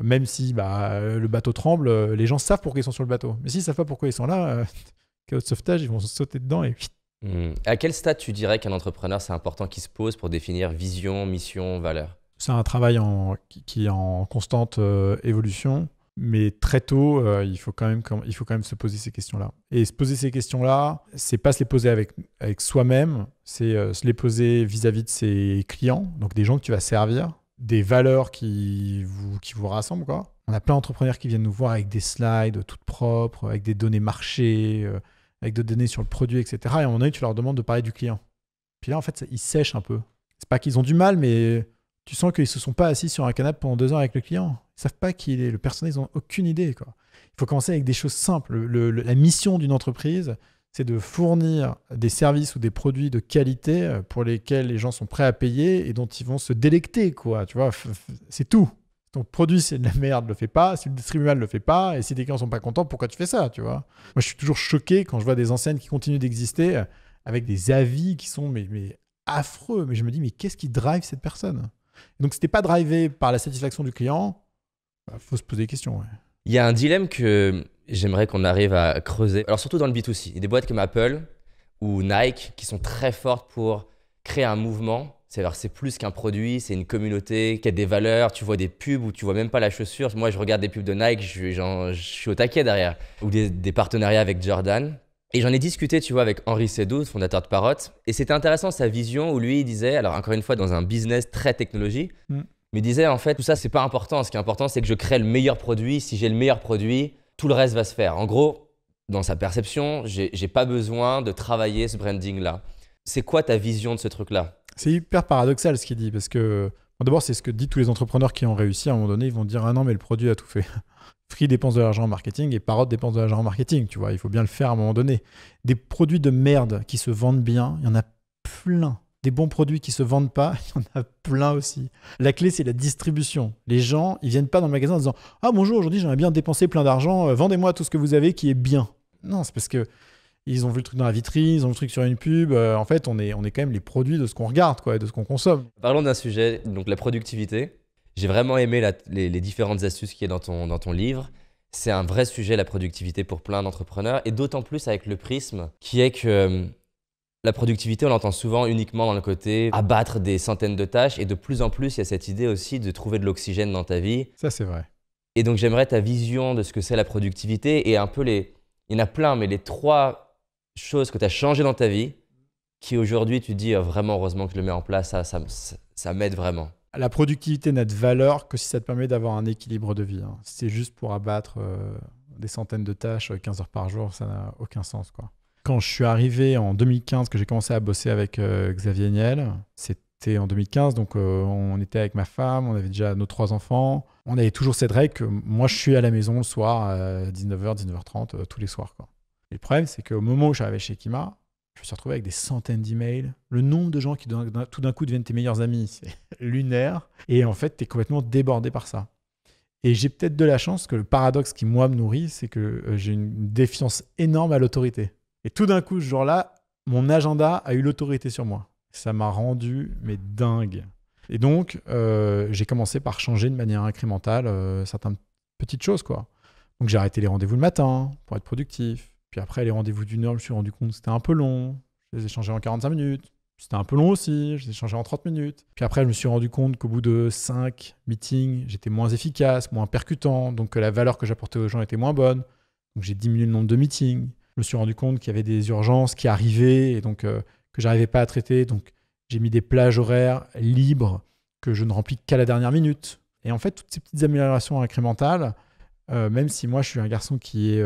même si bah, le bateau tremble, euh, les gens savent pourquoi ils sont sur le bateau. Mais s'ils ne savent pas pourquoi ils sont là, euh, [LAUGHS] chaos de sauvetage, ils vont sauter dedans et hmm. À quel stade tu dirais qu'un entrepreneur, c'est important qu'il se pose pour définir vision, mission, valeur C'est un travail en, qui, est en constante euh, évolution. Mais très tôt, euh, il, faut quand même, il faut quand même se poser ces questions-là. Et se poser ces questions-là, c'est pas se les poser avec, avec soi-même, c'est euh, se les poser vis-à-vis de ses clients, donc des gens que tu vas servir, des valeurs qui vous, rassemblent. Quoi. On a plein d'entrepreneurs qui viennent nous voir avec des slides toutes propres, avec des données marché, euh, avec des données sur le produit, etc. Et à un moment donné, tu leur demandes de parler du client. Puis là, en fait, ils sèchent un peu. C'est pas qu'ils ont du mal, mais tu sens qu'ils se sont pas assis sur un canapé pendant deux heures avec le client. Ils savent pas qui est le personnel, ils n'ont aucune idée. Quoi. Il faut commencer avec des choses simples. la mission d'une entreprise, c'est de fournir des services ou des produits de qualité euh, pour lesquels les gens sont prêts à payer et dont ils vont se délecter. Quoi. Tu vois, c'est tout. Ton produit, c'est de la merde, le fait pas. Si le distributeur ne le fait pas, et si tes clients sont pas contents, pourquoi tu fais ça, tu vois Moi, je suis toujours choqué quand je vois des enseignes qui continuent d'exister euh, avec des avis qui sont mais, mais affreux. Mais je me dis, mais qu'est-ce qui drive cette personne donc, c'était pas drivé par la satisfaction du client. il bah, faut se poser des questions. Il y a un dilemme que j'aimerais qu'on arrive à creuser. Alors, surtout dans le B2C. Il y a des boîtes comme Apple ou Nike qui sont très fortes pour créer un mouvement. C'est c'est plus qu'un produit, c'est une communauté qui a des valeurs. Tu vois des pubs où tu vois même pas la chaussure. Moi, je regarde des pubs de Nike, je, suis au taquet derrière. Ou des partenariats avec Jordan et j'en ai discuté, tu vois, avec Henri Sédou, fondateur de Parrot, et c'était intéressant sa vision où lui il disait, alors encore une fois dans un business très technologie, mm. mais disait en fait tout ça c'est pas important, ce qui est important c'est que je crée le meilleur produit, si j'ai le meilleur produit, tout le reste va se faire. En gros, dans sa perception, j'ai pas besoin de travailler ce branding là. C'est quoi ta vision de ce truc là C'est hyper paradoxal ce qu'il dit parce que d'abord c'est ce que disent tous les entrepreneurs qui ont réussi à un moment donné, ils vont dire ah non mais le produit a tout fait. Free dépense de l'argent en marketing et Parrot dépense de l'argent en marketing. Tu vois, il faut bien le faire à un moment donné. Des produits de merde qui se vendent bien, il y en a plein. Des bons produits qui se vendent pas, [LAUGHS] il y en a plein aussi. La clé, c'est la distribution. Les gens, ils viennent pas dans le magasin en disant Ah bonjour, aujourd'hui j'aimerais bien dépenser plein d'argent, euh, vendez-moi tout ce que vous avez qui est bien. Non, c'est parce que ils ont vu le truc dans la vitrine, ils ont vu le truc sur une pub. Euh, en fait, on est, on est quand même les produits de ce qu'on regarde quoi, et de ce qu'on consomme. Parlons d'un sujet, donc la productivité. J'ai vraiment aimé les, différentes astuces qui y dans ton, dans ton livre. C'est un vrai sujet, la productivité, pour plein d'entrepreneurs, et d'autant plus avec le prisme qui est que euh, la productivité, on l'entend souvent uniquement dans le côté abattre des centaines de tâches, et de plus en plus, il y a cette idée aussi de trouver de l'oxygène dans ta vie. Ça, c'est vrai. Et donc, j'aimerais ta vision de ce que c'est la productivité et un peu les. Il y en a plein, mais les trois choses que tu as changées dans ta vie qui aujourd'hui tu dis oh, vraiment heureusement que je le mets en place, ça, ça m'aide vraiment la productivité n'a de valeur que si ça te permet d'avoir un équilibre de vie. Hein. Si c'est juste pour abattre euh, des centaines de tâches 15 euh, heures par jour, ça n'a aucun sens. Quoi. Quand je suis arrivé en 2015, que j'ai commencé à bosser avec euh, Xavier Niel, c'était en 2015, donc on était avec ma femme, on avait déjà nos trois enfants. On avait toujours cette règle que moi je suis à la maison le soir à 19h, 19h30, tous les soirs. Quoi. le problème, c'est qu'au moment où j'arrivais chez Kima, je me suis retrouvé avec des centaines d'emails. Le nombre de gens qui tout d'un coup deviennent tes meilleurs amis, [LAUGHS] c'est lunaire. Et en fait, tu es complètement débordé par ça. Et j'ai peut-être de la chance que le paradoxe qui, moi, me nourrit, c'est que euh, j'ai une défiance énorme à l'autorité. Et tout d'un coup, ce jour-là, mon agenda a eu l'autorité sur moi. Ça m'a rendu, mais dingue. Et donc, euh, j'ai commencé par changer de manière incrémentale euh, certaines petites choses, quoi. Donc, j'ai arrêté les rendez-vous le matin pour être productif. Puis après, les rendez-vous d'une heure, je me suis rendu compte que c'était un peu long. Je les ai changés en 45 minutes. C'était un peu long aussi, je les ai changés en 30 minutes. Puis après, je me suis rendu compte qu'au bout de 5 meetings, j'étais moins efficace, moins percutant, donc que euh, la valeur que j'apportais aux gens était moins bonne. Donc j'ai diminué le nombre de meetings. Je me suis rendu compte qu'il y avait des urgences qui arrivaient et donc que euh, que j'arrivais pas à traiter. Donc j'ai mis des plages horaires libres que je ne remplis qu'à la dernière minute. Et en fait, toutes ces petites améliorations incrémentales, euh, même si moi je suis un garçon qui est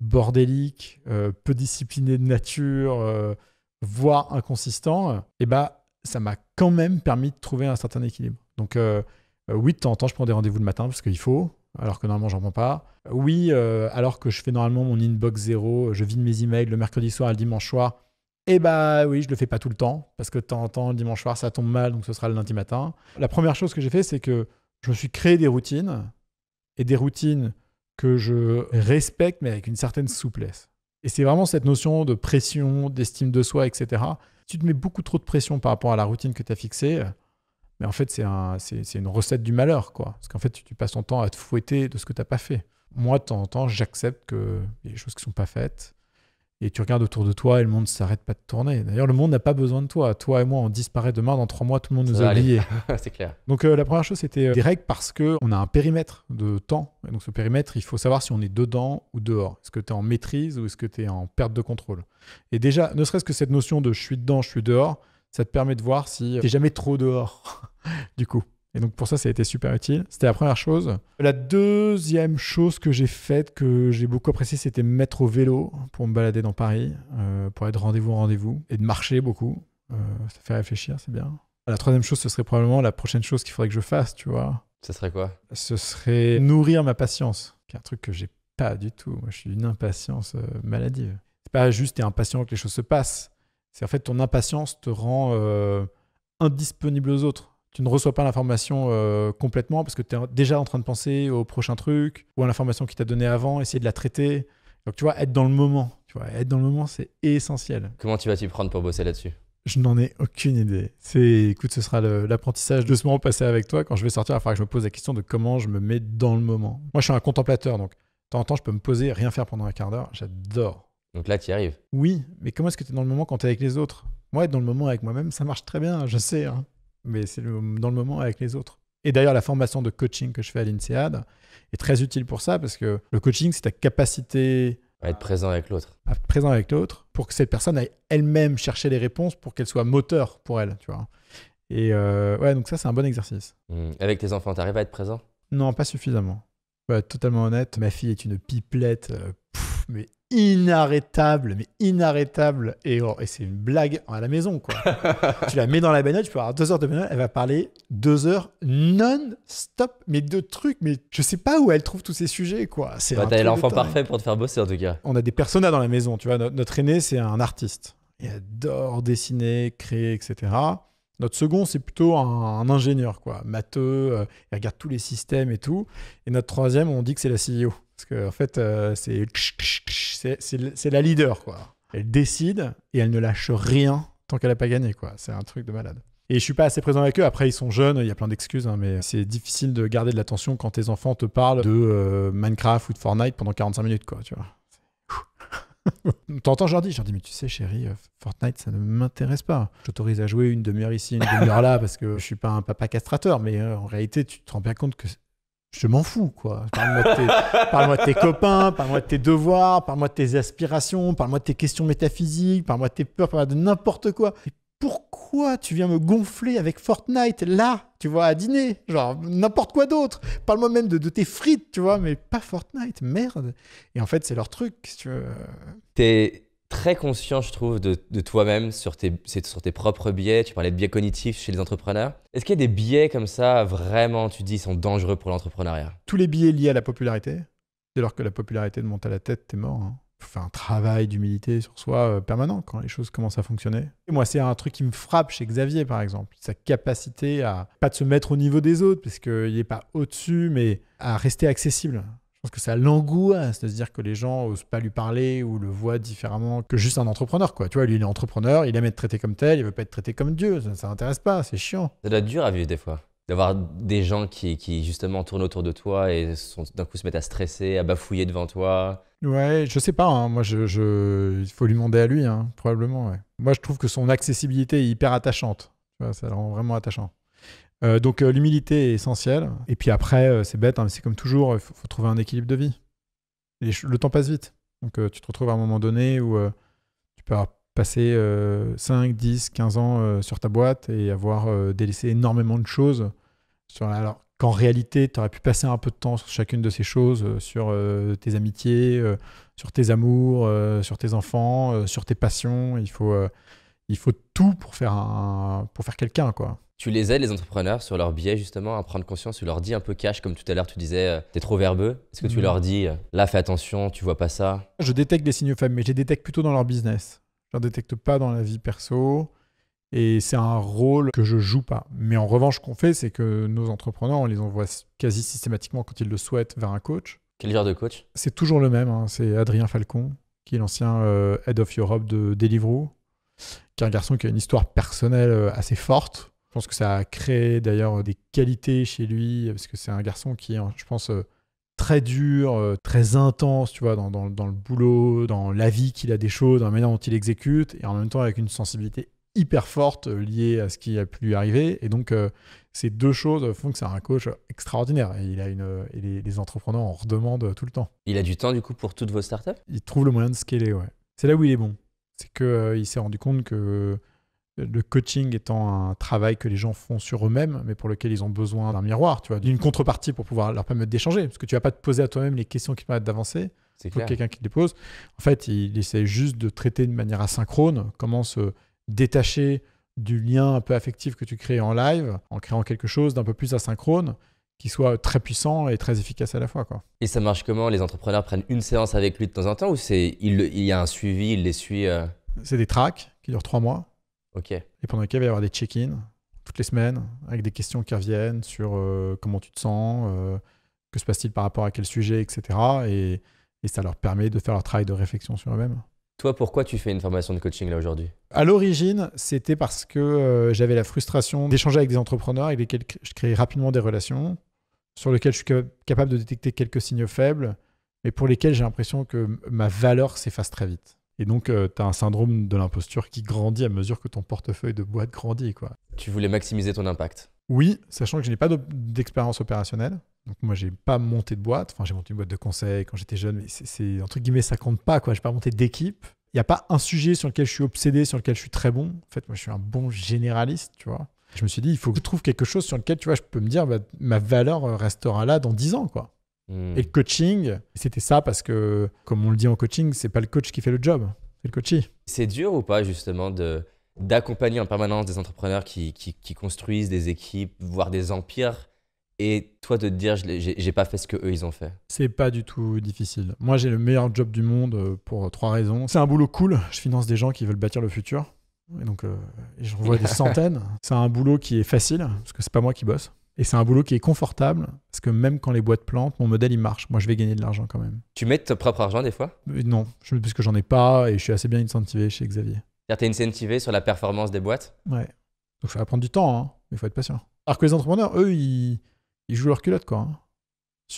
bordélique, euh, peu discipliné de nature, euh, voire inconsistant, et eh bah, ben, ça m'a quand même permis de trouver un certain équilibre. Donc, euh, oui, de temps en temps, je prends des rendez-vous le matin parce qu'il faut, alors que normalement, j'en prends pas. Oui, alors que je fais normalement mon inbox zéro, je vide mes emails le mercredi soir et le dimanche soir. Et eh bah ben, oui, je le fais pas tout le temps, parce que de temps en temps, le dimanche soir, ça tombe mal, donc ce sera le lundi matin. La première chose que j'ai fait, c'est que je me suis créé des routines, et des routines que je respecte, mais avec une certaine souplesse. Et c'est vraiment cette notion de pression, d'estime de soi, etc. tu te mets beaucoup trop de pression par rapport à la routine que tu as fixée, mais en fait, c'est un, une recette du malheur, quoi. Parce qu'en fait, tu, passes ton temps à te fouetter de ce que tu n'as pas fait. Moi, de temps en temps, j'accepte qu'il y a des choses qui ne sont pas faites. Et tu regardes autour de toi et le monde ne s'arrête pas de tourner. D'ailleurs, le monde n'a pas besoin de toi. Toi et moi, on disparaît demain, dans trois mois, tout le monde nous a oubliés. [LAUGHS] c'est clair. Donc euh, la première chose, c'était euh, des règles parce qu'on a un périmètre de temps. Et donc ce périmètre, il faut savoir si on est dedans ou dehors. Est-ce que tu es en maîtrise ou est-ce que tu es en perte de contrôle Et déjà, ne serait-ce que cette notion de je suis dedans, je suis dehors, ça te permet de voir si tu jamais trop dehors, [LAUGHS] du coup. Et donc pour ça, ça a été super utile. C'était la première chose. La deuxième chose que j'ai faite, que j'ai beaucoup appréciée, c'était me mettre au vélo pour me balader dans Paris, euh, pour être rendez-vous en rendez-vous, et de marcher beaucoup. Euh, ça fait réfléchir, c'est bien. La troisième chose, ce serait probablement la prochaine chose qu'il faudrait que je fasse, tu vois. Ce serait quoi Ce serait nourrir ma patience, qui est un truc que j'ai pas du tout. Moi, je suis une impatience euh, maladive. C'est pas juste es impatient que les choses se passent. C'est en fait ton impatience te rend euh, indisponible aux autres tu ne reçois pas l'information euh, complètement parce que tu es déjà en train de penser au prochain truc ou à l'information qui t'a donnée avant, essayer de la traiter. Donc tu vois, être dans le moment, tu vois, être dans le moment, c'est essentiel. Comment tu vas t'y prendre pour bosser là-dessus je n'en ai aucune idée. C'est, écoute, ce sera l'apprentissage de ce moment passé avec toi. Quand je vais sortir, il faudra que je me pose la question de comment je me mets dans le moment. Moi, je suis un contemplateur, donc de temps en temps, je peux me poser, rien faire pendant un quart d'heure. J'adore. Donc là, tu y arrives. Oui, mais comment est-ce que tu es dans le moment quand tu es avec les autres Moi, être dans le moment avec moi-même, ça marche très bien, je sais. Hein mais c'est dans le moment avec les autres. Et d'ailleurs, la formation de coaching que je fais à l'INSEAD est très utile pour ça parce que le coaching, c'est ta capacité à être présent avec l'autre. À être présent avec l'autre pour que cette personne aille elle-même chercher les réponses pour qu'elle soit moteur pour elle, tu vois. Et euh, ouais, donc ça, c'est un bon exercice. Hmm. Avec tes enfants, t'arrives à être présent Non, pas suffisamment. totalement honnête, ma fille est une pipelette, euh, mais inarrêtable, mais inarrêtable. Oh, et, c'est une blague à la maison, quoi. [LAUGHS] tu la mets dans la baignoire, tu peux avoir deux heures de baignoire. elle va parler deux heures non-stop, mais deux trucs. Mais je sais pas où elle trouve tous ces sujets, quoi. C'est bah, l'enfant parfait pour te faire bosser, en tout cas. On a des personnages dans la maison, tu vois. Notre, aîné, c'est un artiste. Il adore dessiner, créer, etc. Notre second, c'est plutôt un, ingénieur, quoi. Matheux, euh, il regarde tous les systèmes et tout. Et notre troisième, on dit que c'est la CEO. Parce qu'en en fait, euh, c'est c'est la leader, quoi. Elle décide et elle ne lâche rien tant qu'elle n'a pas gagné, quoi. C'est un truc de malade. Et je suis pas assez présent avec eux. Après, ils sont jeunes, il y a plein d'excuses, hein, mais c'est difficile de garder de l'attention quand tes enfants te parlent de euh, Minecraft ou de Fortnite pendant 45 minutes, quoi, tu vois. [LAUGHS] T'entends, je leur dis, je leur dis, mais tu sais, chérie, euh, Fortnite, ça ne m'intéresse pas. J'autorise à jouer une demi-heure ici, une demi-heure là, parce que je suis pas un papa castrateur, mais en réalité, tu te rends bien compte que je m'en fous, quoi. [LAUGHS] Parle-moi de, tes copains, parle-moi de tes devoirs, parle-moi de tes aspirations, parle-moi de tes questions métaphysiques, parle-moi de tes peurs, parle-moi de n'importe quoi. pourquoi tu viens me gonfler avec Fortnite là, tu vois, à dîner Genre, n'importe quoi d'autre. Parle-moi même de, de, tes frites, tu vois, mais pas Fortnite, merde. Et en fait, c'est leur truc, si tu veux. T'es très conscient, je trouve, de, toi-même sur tes, sur tes propres biais. Tu parlais de biais cognitifs chez les entrepreneurs. Est-ce qu'il y a des biais comme ça, vraiment, tu dis, sont dangereux pour l'entrepreneuriat Tous les biais liés à la popularité. Dès lors que la popularité te monte à la tête, t'es mort. Il hein. Faut faire un travail d'humilité sur soi euh, permanent quand les choses commencent à fonctionner. Et moi, c'est un truc qui me frappe chez Xavier, par exemple. Sa capacité à pas de se mettre au niveau des autres, parce qu'il n'est pas au-dessus, mais à rester accessible que ça l'angoisse, c'est-à-dire que les gens osent pas lui parler ou le voient différemment que juste un entrepreneur, quoi. Tu vois, lui, il est entrepreneur, il aime être traité comme tel, il ne veut pas être traité comme Dieu, ça, ne l'intéresse pas, c'est chiant. Ça doit être dur à vivre des fois, d'avoir des gens qui, justement tournent autour de toi et d'un coup se mettent à stresser, à bafouiller devant toi. Ouais, je sais pas, hein. moi, je, il faut lui demander à lui, hein, probablement, Moi, je trouve que son accessibilité est hyper attachante, ça le rend vraiment attachant. Euh, donc euh, l'humilité est essentielle. Et puis après, euh, c'est bête, hein, mais c'est comme toujours, il faut, trouver un équilibre de vie. Et le temps passe vite. Donc tu te retrouves à un moment donné où tu peux passer 5, 10, 15 ans sur ta boîte et avoir délaissé énormément de choses. Sur, alors qu'en réalité, tu aurais pu passer un peu de temps sur chacune de ces choses, sur tes amitiés, sur tes amours, sur tes enfants, sur tes passions. Il faut, il faut tout pour faire, un, pour faire quelqu'un, quoi. Tu les aides, les entrepreneurs, sur leur biais, justement, à prendre conscience. Tu leur dis un peu cash, comme tout à l'heure, tu disais, tu euh, t'es trop verbeux. Est-ce que tu mhm. leur dis, euh, là, fais attention, tu vois pas ça Je détecte des signes faibles, mais je les détecte plutôt dans leur business. Je ne les détecte pas dans la vie perso. Et c'est un rôle que je joue pas. Mais en revanche, ce qu'on fait, c'est que nos entrepreneurs, on les envoie quasi systématiquement quand ils le souhaitent vers un coach. Quel genre de coach C'est toujours le même. Hein. C'est Adrien Falcon, qui est l'ancien euh, Head of Europe de Deliveroo, qui est un garçon qui a une histoire personnelle assez forte je pense que ça a créé d'ailleurs euh, des qualités chez lui, parce que c'est un garçon qui est, je pense, euh, très dur, euh, très intense, tu vois, dans, le boulot, dans la vie qu'il a des choses, dans la manière dont il exécute, et en même temps avec une sensibilité hyper forte liée à ce qui a pu lui arriver. Et donc, ces deux choses font que c'est un coach extraordinaire. Et il a une, et les, entrepreneurs en redemandent tout le temps. Il a du temps, du coup, pour toutes vos startups Il trouve le moyen de scaler, ouais. C'est là où il est bon. C'est qu'il il s'est rendu compte que le coaching étant un travail que les gens font sur eux-mêmes, mais pour lequel ils ont besoin d'un miroir, tu vois, d'une contrepartie pour pouvoir leur permettre d'échanger. Parce que tu vas pas te poser à toi-même les questions qui permettent d'avancer. C'est faut quelqu'un qui te les pose. En fait, il essaie juste de traiter de manière asynchrone comment se détacher du lien un peu affectif que tu crées en live, en créant quelque chose d'un peu plus asynchrone qui soit très puissant et très efficace à la fois. Quoi. Et ça marche comment Les entrepreneurs prennent une séance avec lui de temps en temps ou c'est il, y a un suivi, il les suit euh? C'est des tracks qui durent trois mois. Et pendant lesquels il va y avoir des check in toutes les semaines avec des questions qui reviennent sur euh, comment tu te sens, euh, que se passe-t-il par rapport à quel sujet, etc. Et, ça leur permet de faire leur travail de réflexion sur eux-mêmes. Toi, pourquoi tu fais une formation de coaching là aujourd'hui À l'origine, c'était parce que euh, j'avais la frustration d'échanger avec des entrepreneurs avec lesquels je crée rapidement des relations, sur lesquels je suis capable de détecter quelques signes faibles, mais pour lesquels j'ai l'impression que ma valeur s'efface très vite. Et donc, euh, tu as un syndrome de l'imposture qui grandit à mesure que ton portefeuille de boîte grandit. Quoi. Tu voulais maximiser ton impact Oui, sachant que je n'ai pas d'expérience opérationnelle. Donc, moi, j'ai pas monté de boîte. Enfin, j'ai monté une boîte de conseil quand j'étais jeune, mais c'est, entre guillemets, ça compte pas. Je n'ai pas monté d'équipe. Il n'y a pas un sujet sur lequel je suis obsédé, sur lequel je suis très bon. En fait, moi, je suis un bon généraliste, tu vois. Je me suis dit, il faut que je trouve quelque chose sur lequel, tu vois, je peux me dire, bah, ma valeur euh, restera là dans 10 ans, quoi. Hmm. Et le coaching, c'était ça parce que, comme on le dit en coaching, c'est pas le coach qui fait le job, c'est le coachee. C'est dur ou pas justement de d'accompagner en permanence des entrepreneurs qui, construisent des équipes, voire des empires, et toi de te dire j'ai pas fait ce que ils ont fait. C'est pas du tout difficile. Moi j'ai le meilleur job du monde euh, pour trois raisons. C'est un boulot cool. Je finance des gens qui veulent bâtir le futur, et donc euh, je renvoie des [LAUGHS] centaines. C'est un boulot qui est facile parce que c'est pas moi qui bosse. Et c'est un boulot qui est confortable, parce que même quand les boîtes plantent, mon modèle il marche. Moi, je vais gagner de l'argent quand même. Tu mets ton propre argent des fois euh, Non, je, parce que j'en ai pas et je suis assez bien incentivé chez Xavier. Tu es incentivé sur la performance des boîtes Ouais. Donc ça va prendre du temps, hein, mais il faut être patient. Alors que les entrepreneurs, eux, ils, jouent leur culotte quoi, hein,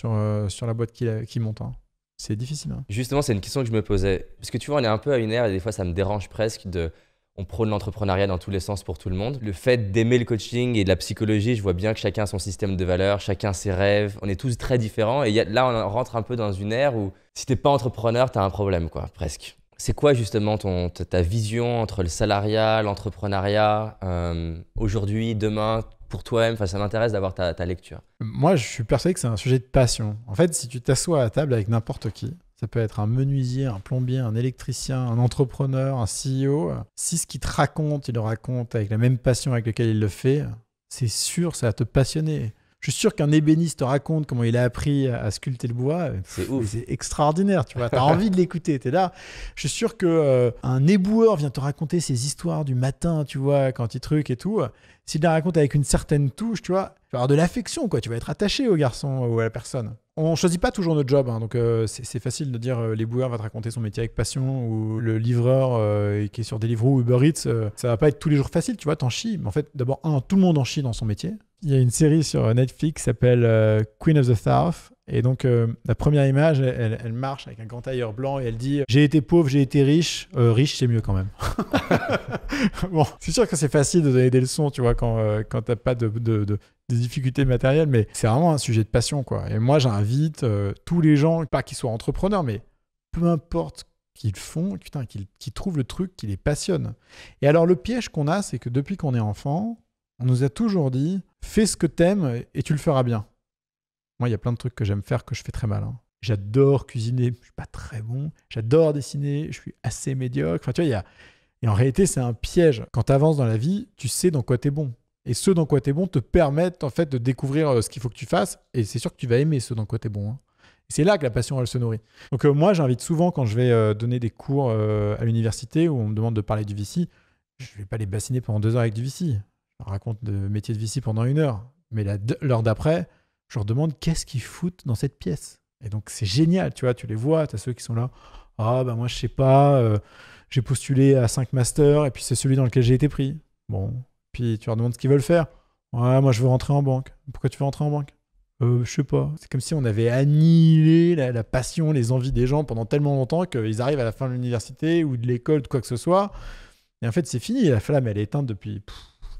euh, sur, la boîte qui, monte. Hein. C'est difficile. Justement, c'est une question que je me posais. Parce que tu vois, on est un peu à une ère, et des fois ça me dérange presque de on prône l'entrepreneuriat dans tous les sens pour tout le monde. Le fait d'aimer le coaching et la psychologie, je vois bien que chacun a son système de valeurs, chacun ses rêves. On est tous très différents. Et là, on rentre un peu dans une ère où si t'es pas entrepreneur, t'as un problème, quoi, presque. C'est quoi justement ton, ta vision entre le salariat, l'entrepreneuriat, euh, aujourd'hui, demain, pour toi-même enfin, Ça m'intéresse d'avoir ta, lecture. Moi, je suis persuadé que c'est un sujet de passion. En fait, si tu t'assois à table avec n'importe qui, ça peut être un menuisier, un plombier, un électricien, un entrepreneur, un CEO. Si ce qu'il te raconte, il le raconte avec la même passion avec laquelle il le fait, c'est sûr, ça va te passionner. Je suis sûr qu'un ébéniste te raconte comment il a appris à sculpter le bois. C'est extraordinaire, tu vois. as [LAUGHS] envie de l'écouter, tu es là. Je suis sûr qu'un euh, éboueur vient te raconter ses histoires du matin, tu vois, quand il truc et tout. S'il te raconte avec une certaine touche, tu vois, tu vas avoir de l'affection, quoi. Tu vas être attaché au garçon ou à la personne. On choisit pas toujours notre job, hein, donc euh, c'est facile de dire euh, Les Boueurs va te raconter son métier avec passion ou le livreur euh, qui est sur Deliveroo ou Uber Eats, ça va pas être tous les jours facile, tu vois, t'en chies. Mais en fait, d'abord, tout le monde en chie dans son métier. Il y a une série sur Netflix qui s'appelle Queen of the South et donc, euh, la première image, elle, marche avec un grand tailleur blanc et elle dit J'ai été pauvre, j'ai été riche. Euh, riche, c'est mieux quand même. [LAUGHS] bon, c'est sûr que c'est facile de donner des leçons, tu vois, quand, euh, quand t'as pas de, de, difficultés matérielles, mais c'est vraiment un sujet de passion, quoi. Et moi, j'invite tous les gens, pas qu'ils soient entrepreneurs, mais peu importe qu'ils font, putain, qu'ils trouvent le truc qui les passionne. Et alors, le piège qu'on a, c'est que depuis qu'on est enfant, on nous a toujours dit Fais ce que t'aimes et tu le feras bien. Moi, il y a plein de trucs que j'aime faire que je fais très mal. Hein. J'adore cuisiner, je suis pas très bon. J'adore dessiner, je suis assez médiocre. Enfin, tu vois, y a... Et en réalité, c'est un piège. Quand tu avances dans la vie, tu sais dans quoi tu es bon. Et ceux dans quoi tu es bon te permettent en fait de découvrir euh, ce qu'il faut que tu fasses. Et c'est sûr que tu vas aimer ce dans quoi tu es bon. Hein. C'est là que la passion, elle se nourrit. Donc euh, moi, j'invite souvent quand je vais euh, donner des cours à l'université où on me demande de parler du vici, je ne vais pas les bassiner pendant deux heures avec du vici. Je raconte le métier de vici pendant une heure. Mais l'heure d'après, je leur demande qu'est-ce qu'ils foutent dans cette pièce. Et donc, c'est génial, tu vois, tu les vois, tu as ceux qui sont là. Ah, ben bah, moi, je sais pas, euh, j'ai postulé à 5 masters et puis c'est celui dans lequel j'ai été pris. Bon, puis tu leur demandes ce qu'ils veulent faire. Ouais, moi, je veux rentrer en banque. Pourquoi tu veux rentrer en banque euh, je sais pas. C'est comme si on avait annihilé la, passion, les envies des gens pendant tellement longtemps qu'ils arrivent à la fin de l'université ou de l'école, de quoi que ce soit. Et en fait, c'est fini. La flamme, elle est éteinte depuis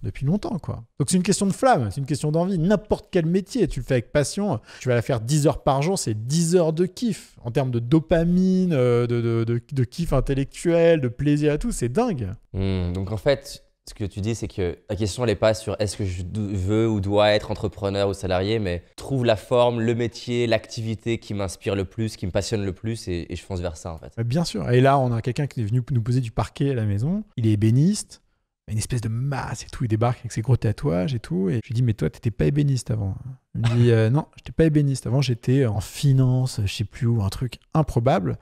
depuis longtemps, quoi. Donc c'est une question de flamme, c'est une question d'envie. N'importe quel métier, tu le fais avec passion, tu vas la faire 10 heures par jour, c'est 10 heures de kiff. En termes de dopamine, euh, de, de, kiff intellectuel, de plaisir à tout, c'est dingue. Hmm, donc en fait, ce que tu dis, c'est que la question, n'est pas sur est-ce que je veux ou dois être entrepreneur ou salarié, mais trouve la forme, le métier, l'activité qui m'inspire le plus, qui me passionne le plus, et, et, je fonce vers ça, en fait. Bien sûr. Et là, on a quelqu'un qui est venu nous poser du parquet à la maison. Il est ébéniste une espèce de masse et tout. Il débarque avec ses gros tatouages et tout. Et je lui dis, mais toi, t'étais pas ébéniste avant. Il me dit, non [LAUGHS] euh, non, j'étais pas ébéniste avant, j'étais en finance, je sais plus où, un truc improbable.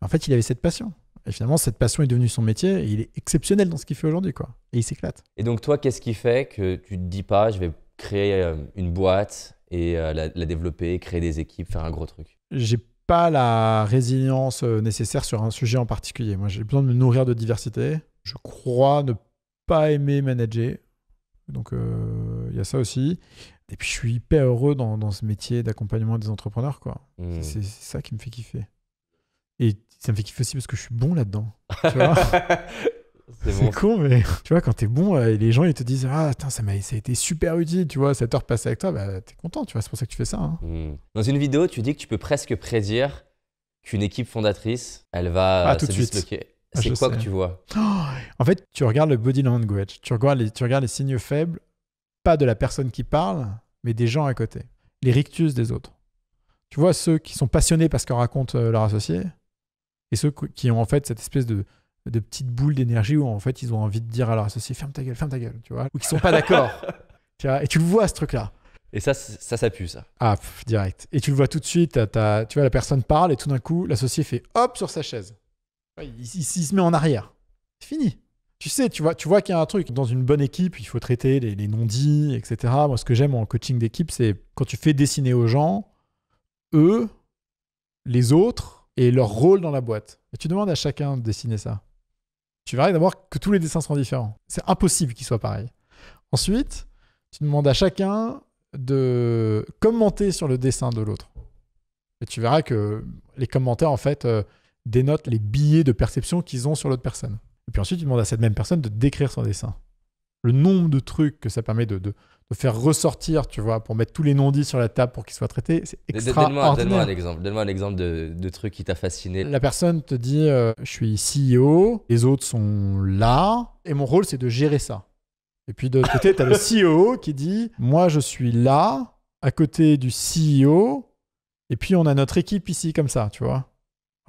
En fait, il avait cette passion. Et finalement, cette passion est devenue son métier et il est exceptionnel dans ce qu'il fait aujourd'hui, quoi. Et il s'éclate. Et donc, toi, qu'est-ce qui fait que tu te dis pas, je vais créer euh, une boîte et euh, la, la développer, créer des équipes, faire un gros truc J'ai pas la résilience nécessaire sur un sujet en particulier. Moi, j'ai besoin de me nourrir de diversité. Je crois ne pas pas aimé manager. Donc, euh, il y a ça aussi. Et puis, je suis hyper heureux dans, dans ce métier d'accompagnement des entrepreneurs. quoi. Hmm. C'est ça qui me fait kiffer. Et ça me fait kiffer aussi parce que je suis bon là-dedans. [LAUGHS] C'est con, mais tu vois, quand t'es bon, euh, et les gens ils te disent Ah, ça, m'a ça a été super utile, tu vois, cette heure passée avec toi, bah, t'es content, tu vois, c'est pour ça que tu fais ça. Hein. Hmm. Dans une vidéo, tu dis que tu peux presque prédire qu'une équipe fondatrice, elle va ah, tout se de suite. Ah, C'est quoi que tu vois En fait, tu regardes le body language, tu regardes, les, tu regardes les signes faibles, pas de la personne qui parle, mais des gens à côté, les rictus des autres. Tu vois ceux qui sont passionnés parce qu'on raconte euh, leur associé, et ceux qui ont en fait cette espèce de, de petite boule d'énergie où en fait ils ont envie de dire à leur associé ferme ta gueule, ferme ta gueule, tu vois, ou qui sont pas d'accord. [LAUGHS] Et tu le vois ce truc-là. Et ça, ça, s'appuie ça. Ah, direct. Et tu le vois tout de suite, as, tu vois, la personne parle et tout d'un coup, l'associé fait hop sur sa chaise il, se met en arrière. C'est fini. Tu sais, tu vois, tu vois qu'il y a un truc. Dans une bonne équipe, il faut traiter les, les non-dits, etc. Moi, ce que j'aime en coaching d'équipe, c'est quand tu fais dessiner aux gens, eux, les autres et leur rôle dans la boîte. Et tu demandes à chacun de dessiner ça. Tu verras d'abord que tous les dessins seront différents. C'est impossible qu'ils soient pareils. Ensuite, tu demandes à chacun de commenter sur le dessin de l'autre. Et tu verras que les commentaires, en fait, euh, dénotent les billets de perception qu'ils ont sur l'autre personne. Et puis ensuite, ils demandent à cette même personne de décrire son dessin. Le nombre de trucs que ça permet de, faire ressortir, tu vois, pour mettre tous les non-dits sur la table pour qu'ils soient traités, c'est extraordinaire. Donne-moi un exemple, un exemple de, truc qui t'a fasciné. La personne te dit euh, Je suis CEO, les autres sont là, et mon rôle, c'est de gérer ça. Et puis de côté, tu le [LAUGHS] CEO qui dit Moi, je suis là, à côté du CEO, et puis on a notre équipe ici, comme ça, tu vois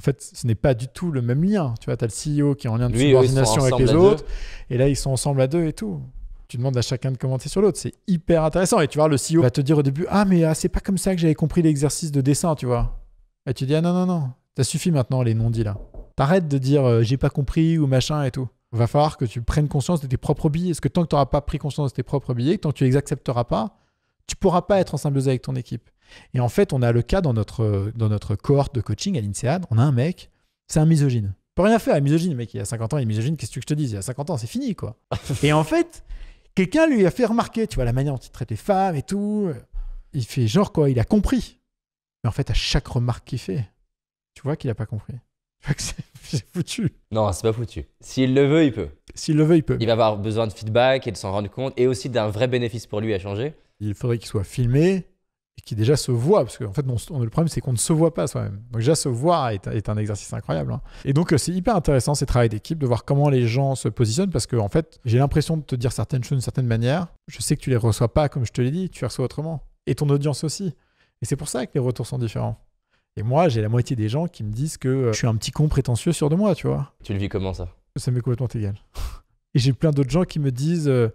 en fait, ce n'est pas du tout le même lien. Tu vois, tu as le CEO qui est en lien de coordination avec les autres, et là, ils sont ensemble à deux et tout. Tu demandes à chacun de commenter sur l'autre. C'est hyper intéressant. Et tu vois, le CEO va te dire au début Ah, mais ah, c'est pas comme ça que j'avais compris l'exercice de dessin, tu vois. Et tu dis Ah, non, non, non, ça suffit maintenant les non-dits là. T'arrêtes de dire euh, J'ai pas compris ou machin et tout. Va falloir que tu prennes conscience de tes propres billets. Parce que tant que tu n'auras pas pris conscience de tes propres billets, tant que tu les accepteras pas, tu pourras pas être en symbiose avec ton équipe. Et en fait, on a le cas dans notre, dans notre cohorte de coaching à l'INSEAD, on a un mec, c'est un misogyne. Pas rien faire, il est misogyne, mec, il y a 50 ans, il est misogyne, qu'est-ce que je te dis Il y a 50 ans, c'est fini, quoi. [LAUGHS] et en fait, quelqu'un lui a fait remarquer, tu vois, la manière dont il traite les femmes et tout. Il fait genre, quoi, il a compris. Mais en fait, à chaque remarque qu'il fait, tu vois qu'il a pas compris. [LAUGHS] C'est foutu. Non, c'est pas foutu. S'il le veut, il peut. S'il le veut, il peut. Il va avoir besoin de feedback et de s'en rendre compte et aussi d'un vrai bénéfice pour lui à changer il faudrait qu'il soit filmé et qu'il déjà se voit. Parce qu'en fait, le problème, c'est qu'on ne se voit pas soi-même. Donc, déjà, se voir est, un exercice incroyable. Hein. Et donc, euh, c'est hyper intéressant ces travails d'équipe de voir comment les gens se positionnent parce que, en fait, j'ai l'impression de te dire certaines choses d'une certaine manière. Je sais que tu les reçois pas comme je te l'ai dit, tu les reçois autrement. Et ton audience aussi. Et c'est pour ça que les retours sont différents. Et moi, j'ai la moitié des gens qui me disent que euh, je suis un petit con prétentieux sur de moi, tu vois. Tu le vis comment ça Ça m'est complètement égal. Et j'ai plein d'autres gens qui me disent euh,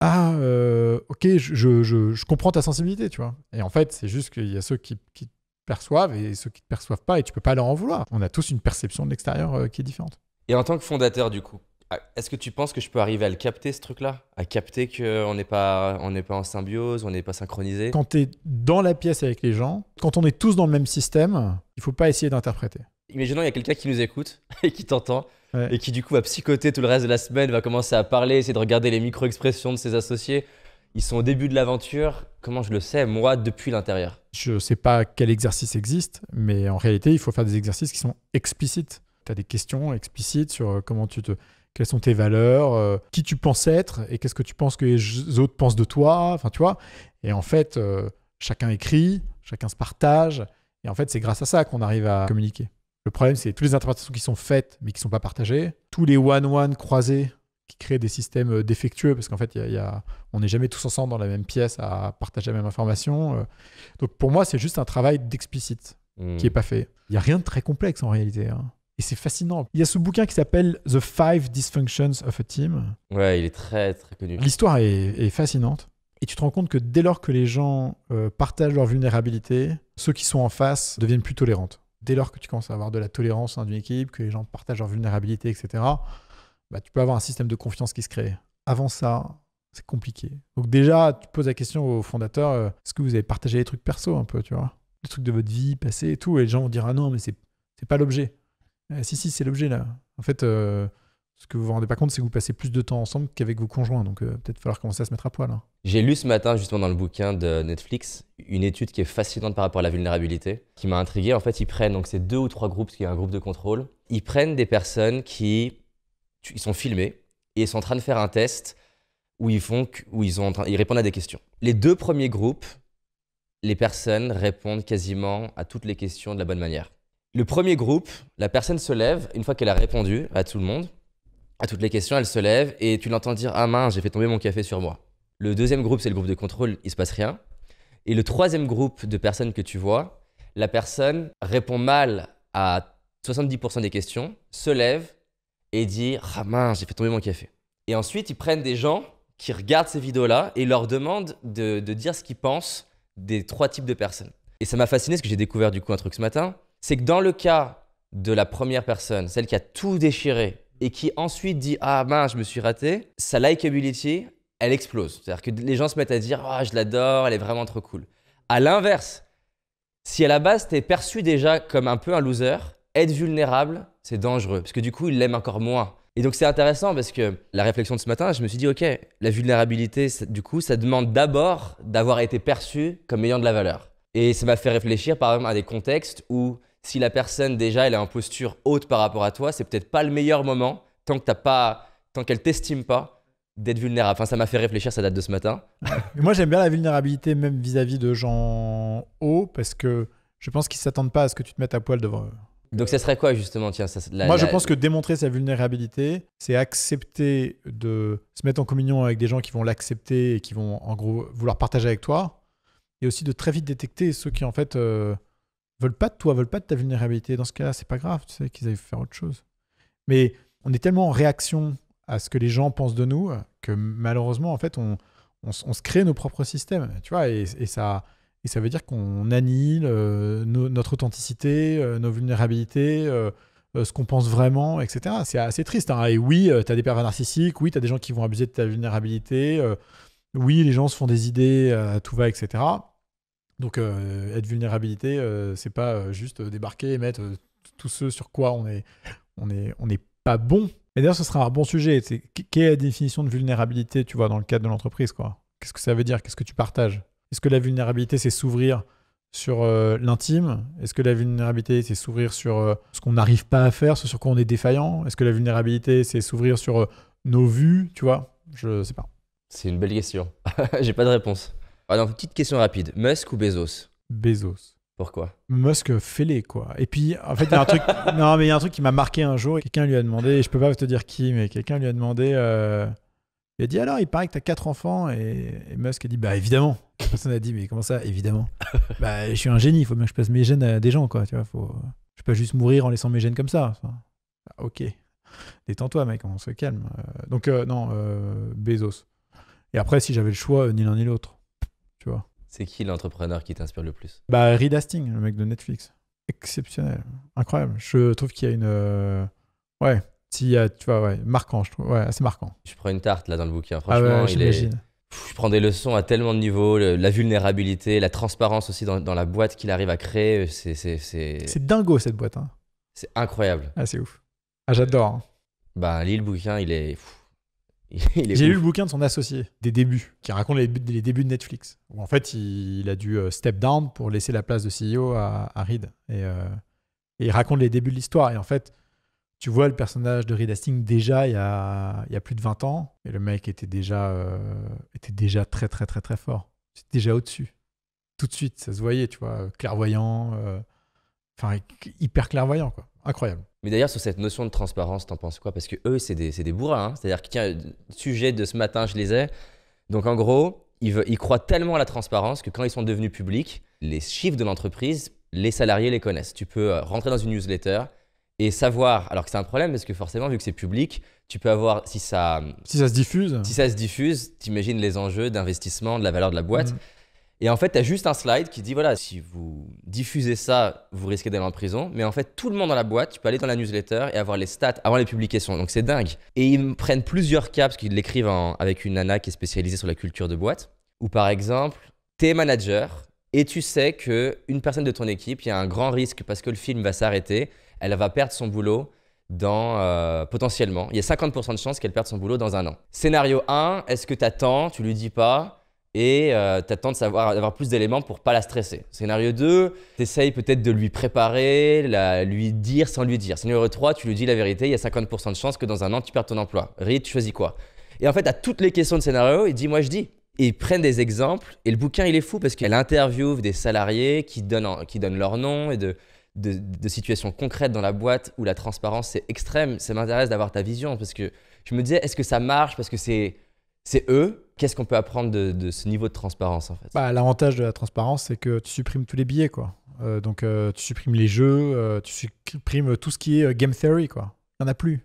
ah, euh, ok, je, comprends ta sensibilité, tu vois. Et en fait, c'est juste qu'il y a ceux qui, te perçoivent et ceux qui te perçoivent pas, et tu peux pas leur en vouloir. On a tous une perception de l'extérieur euh, qui est différente. Et en tant que fondateur, du coup, ah, est-ce que tu penses que je peux arriver à le capter, ce truc-là À capter qu'on n'est pas, on pas en symbiose, on n'est pas synchronisé Quand tu es dans la pièce avec les gens, quand on est tous dans le même système, il faut pas essayer d'interpréter. Imaginons, il y a quelqu'un qui nous écoute [LAUGHS] et qui t'entend et qui du coup va psychoter tout le reste de la semaine, va commencer à parler, essayer de regarder les micro-expressions de ses associés. Ils sont au début de l'aventure. Comment je le sais Moi, depuis l'intérieur. Je ne sais pas quel exercice existe, mais en réalité, il faut faire des exercices qui sont explicites. Tu as des questions explicites sur euh, comment tu te quelles sont tes valeurs, euh, qui tu penses être et qu'est-ce que tu penses que les autres pensent de toi. Enfin, tu Et en fait, euh, chacun écrit, chacun se partage. Et en fait, c'est grâce à ça qu'on arrive à communiquer. Le problème, c'est toutes les interprétations qui sont faites, mais qui ne sont pas partagées. Tous les one-one croisés qui créent des systèmes euh, défectueux, parce qu'en fait, on n'est jamais tous ensemble dans la même pièce à partager la même information. Euh. Donc pour moi, c'est juste un travail d'explicite hmm. qui n'est pas fait. Il n'y a rien de très complexe en réalité. Hein. Et c'est fascinant. Il y a ce bouquin qui s'appelle The Five Dysfunctions of a Team. Ouais, il est très, très connu. L'histoire est, fascinante. Et tu te rends compte que dès lors que les gens euh, partagent leurs vulnérabilités, ceux qui sont en face deviennent plus tolérants dès lors que tu commences à avoir de la tolérance hein, dans une équipe, que les gens partagent leurs vulnérabilités, etc., bah, tu peux avoir un système de confiance qui se crée. Avant ça, c'est compliqué. Donc déjà, tu poses la question au fondateur, euh, est-ce que vous avez partagé les trucs perso un peu, tu vois Les trucs de votre vie passée et tout, et les gens vont dire, ah non, mais c'est pas l'objet. Eh, si, si, c'est l'objet là. En fait, euh, ce que vous vous rendez pas compte, c'est que vous passez plus de temps ensemble qu'avec vos conjoints, donc euh, peut-être falloir commencer à se mettre à poil. là. Hein. J'ai lu ce matin, justement, dans le bouquin de Netflix, une étude qui est fascinante par rapport à la vulnérabilité, qui m'a intrigué. En fait, ils prennent, donc c'est deux ou trois groupes, parce qu'il y a un groupe de contrôle, ils prennent des personnes qui ils sont filmés et ils sont en train de faire un test où ils, font, où ils, ont, ils répondent à des questions. Les deux premiers groupes, les personnes répondent quasiment à toutes les questions de la bonne manière. Le premier groupe, la personne se lève, une fois qu'elle a répondu à tout le monde, à toutes les questions, elle se lève et tu l'entends dire Ah mince, j'ai fait tomber mon café sur moi. Le deuxième groupe, c'est le groupe de contrôle, il se passe rien. Et le troisième groupe de personnes que tu vois, la personne répond mal à 70% des questions, se lève et dit Ah mince, j'ai fait tomber mon café. Et ensuite, ils prennent des gens qui regardent ces vidéos-là et leur demandent de, dire ce qu'ils pensent des trois types de personnes. Et ça m'a fasciné, ce que j'ai découvert du coup un truc ce matin, c'est que dans le cas de la première personne, celle qui a tout déchiré et qui ensuite dit Ah mince, je me suis raté, sa likability, elle explose. C'est-à-dire que les gens se mettent à dire oh, je l'adore, elle est vraiment trop cool. À l'inverse, si à la base tu es perçu déjà comme un peu un loser, être vulnérable, c'est dangereux parce que du coup, ils l'aiment encore moins. Et donc c'est intéressant parce que la réflexion de ce matin, je me suis dit OK, la vulnérabilité, du coup, ça demande d'abord d'avoir été perçu comme ayant de la valeur. Et ça m'a fait réfléchir par exemple à des contextes où si la personne déjà elle est en posture haute par rapport à toi, c'est peut-être pas le meilleur moment tant que t'as pas tant qu'elle t'estime pas d'être vulnérable. Enfin, ça m'a fait réfléchir, ça date de ce matin. moi, j'aime bien la vulnérabilité, même vis-à-vis de gens hauts, parce que je pense qu'ils s'attendent pas à ce que tu te mettes à poil devant eux. Donc, ça serait quoi, justement tiens, ça, la, Moi, je pense que démontrer sa vulnérabilité, c'est accepter de se mettre en communion avec des gens qui vont l'accepter et qui vont, en gros, vouloir partager avec toi. Et aussi de très vite détecter ceux qui, en fait, euh, veulent pas de toi, veulent pas de ta vulnérabilité. Dans ce cas-là, c'est pas grave, tu sais, qu'ils avaient faire autre chose. Mais on est tellement en réaction à ce que les gens pensent de nous, que malheureusement, en fait, on, se crée nos propres systèmes, tu vois, et, ça, et ça veut dire qu'on annihile euh, notre authenticité, euh, nos vulnérabilités, euh, ce qu'on pense vraiment, etc. C'est assez triste. Hein. Et oui, tu as des pervers narcissiques, oui, tu as des gens qui vont abuser de ta vulnérabilité, oui, les gens se font des idées tout va, etc. Donc, être vulnérabilité, c'est pas juste débarquer et mettre tout ce sur quoi on est, on est, on est pas bon mais d'ailleurs, ce sera un bon sujet. quelle est la définition de vulnérabilité, tu vois, dans le cadre de l'entreprise, quoi Qu'est-ce que ça veut dire Qu'est-ce que tu partages Est-ce que la vulnérabilité, c'est s'ouvrir sur euh, l'intime Est-ce que la vulnérabilité, c'est s'ouvrir sur euh, ce qu'on n'arrive pas à faire, ce sur quoi on est défaillant Est-ce que la vulnérabilité, c'est s'ouvrir sur euh, nos vues, tu vois Je sais pas. C'est une belle question. [LAUGHS] J'ai pas de réponse. Alors, petite question rapide. Musk ou Bezos Bezos. Pourquoi Musk fêlé, quoi. Et puis, en fait, il y a un truc. [LAUGHS] non, mais il y a un truc qui m'a marqué un jour. Quelqu'un lui a demandé, je je peux pas te dire qui, mais quelqu'un lui a demandé. Euh, il a dit alors, il paraît que tu as quatre enfants. Et... Musk a dit bah évidemment. personne a dit mais comment ça, évidemment [LAUGHS] Bah, je suis un génie, il faut bien que je passe mes gènes à des gens, quoi. Tu vois, faut... je peux pas juste mourir en laissant mes gènes comme ça. «Ah, ok. Détends-toi, mec, on se calme. Euh. donc, euh, non, Bezos. Et après, si j'avais le choix, ni l'un ni l'autre. Tu vois c'est qui l'entrepreneur qui t'inspire le plus Bah, Reed Hastings, le mec de Netflix. Exceptionnel, incroyable. Je trouve qu'il y a une. Euh, ouais, si, tu vois, ouais, marquant, je trouve. Ouais, assez marquant. Je prends une tarte là dans le bouquin, ah franchement. Ah je prends des leçons à tellement de niveaux, la vulnérabilité, la transparence aussi dans, dans la boîte qu'il arrive à créer. C'est, c'est, c'est... dingo cette boîte. Hein. C'est incroyable. Ah, c'est ouf. Ah, j'adore. Hein. Bah lis le bouquin, il est. [LAUGHS] J'ai lu le bouquin de son associé, des débuts, qui raconte les, débuts de Netflix. en fait, il, a dû euh, step down pour laisser la place de CEO à, Reed. Euh, et, il raconte les débuts de l'histoire. Et en fait, tu vois le personnage de Reed Hastings déjà il y, a, il a, plus de 20 ans. Et le mec était déjà, euh, était déjà très, très, très, très fort. C'était déjà au-dessus. Tout de suite, ça se voyait, tu vois, clairvoyant. Enfin, hyper clairvoyant, quoi. Incroyable. Mais d'ailleurs, sur cette notion de transparence, t'en penses quoi Parce que eux, c'est des, des, bourrins. Hein. C'est-à-dire que, tiens, sujet de ce matin, je les ai. Donc, en gros, ils, veulent, croient tellement à la transparence que quand ils sont devenus publics, les chiffres de l'entreprise, les salariés les connaissent. Tu peux euh, rentrer dans une newsletter et savoir, alors que c'est un problème parce que forcément, vu que c'est public, tu peux avoir, si ça. Si ça se diffuse. Si ça se diffuse, t'imagines les enjeux d'investissement, de la valeur de la boîte. Mm. Et en fait, tu as juste un slide qui dit voilà, si vous diffusez ça, vous risquez d'aller en prison. Mais en fait, tout le monde dans la boîte, tu peux aller dans la newsletter et avoir les stats avant les publications. Donc c'est dingue. Et ils prennent plusieurs cas parce qu'ils l'écrivent avec une nana qui est spécialisée sur la culture de boîte. Ou par exemple, t'es manager et tu sais que une personne de ton équipe, il y a un grand risque parce que le film va s'arrêter, elle va perdre son boulot dans euh, potentiellement. Il y a 50% de chances qu'elle perde son boulot dans un an. Scénario 1, est-ce que t'attends, tu lui dis pas et tu euh, t'attends de savoir, d'avoir plus d'éléments pour pas la stresser. Scénario 2, tu essayes peut-être de lui préparer, lui dire sans lui dire. Scénario 3, tu lui dis la vérité, il y a 50% de chances que dans un an tu perds ton emploi. Rit, tu choisis quoi Et en fait, à toutes les questions de scénario, il dit moi je dis. Et ils prennent des exemples, et le bouquin il est fou parce qu'elle interviewe des salariés qui donnent, qui donnent leur nom et de, situations concrètes dans la boîte où la transparence est extrême. Ça m'intéresse d'avoir ta vision parce que je me disais, est-ce que ça marche parce que c'est eux Qu'est-ce qu'on peut apprendre de, ce niveau de transparence en fait bah, L'avantage de la transparence, c'est que tu supprimes tous les billets. Quoi. Euh, donc euh, tu supprimes les jeux, euh, tu supprimes tout ce qui est game theory. Quoi. Il n'y en a plus.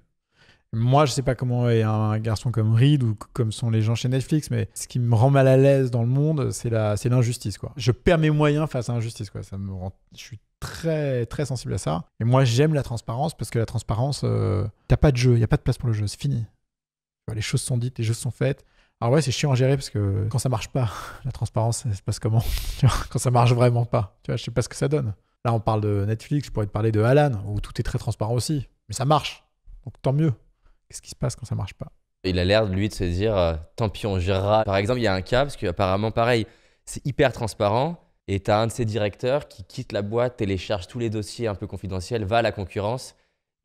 Moi, je ne sais pas comment est un garçon comme Reed ou comme sont les gens chez Netflix, mais ce qui me rend mal à l'aise dans le monde, c'est c'est l'injustice, Je perds mes moyens face à l'injustice, Ça me rend, je suis très, très sensible à ça. Et moi, j'aime la transparence parce que la transparence, tu t'as pas de jeu, il n'y a pas de place pour le jeu, c'est fini. Les choses sont dites, les choses sont faites. Alors ah ouais, c'est chiant à gérer parce que quand ça marche pas, [LAUGHS] la transparence, ça se passe comment [LAUGHS] Quand ça marche vraiment pas, tu vois, je sais pas ce que ça donne. Là, on parle de Netflix, je pourrais te parler de Alan, où tout est très transparent aussi, mais ça marche, donc tant mieux. Qu'est-ce qui se passe quand ça marche pas Il a l'air, lui, de se dire, euh, tant pis, on gérera. Par exemple, il y a un cas, parce qu'apparemment, pareil, c'est hyper transparent, et tu as un de ses directeurs qui quitte la boîte, télécharge tous les dossiers un peu confidentiels, va à la concurrence,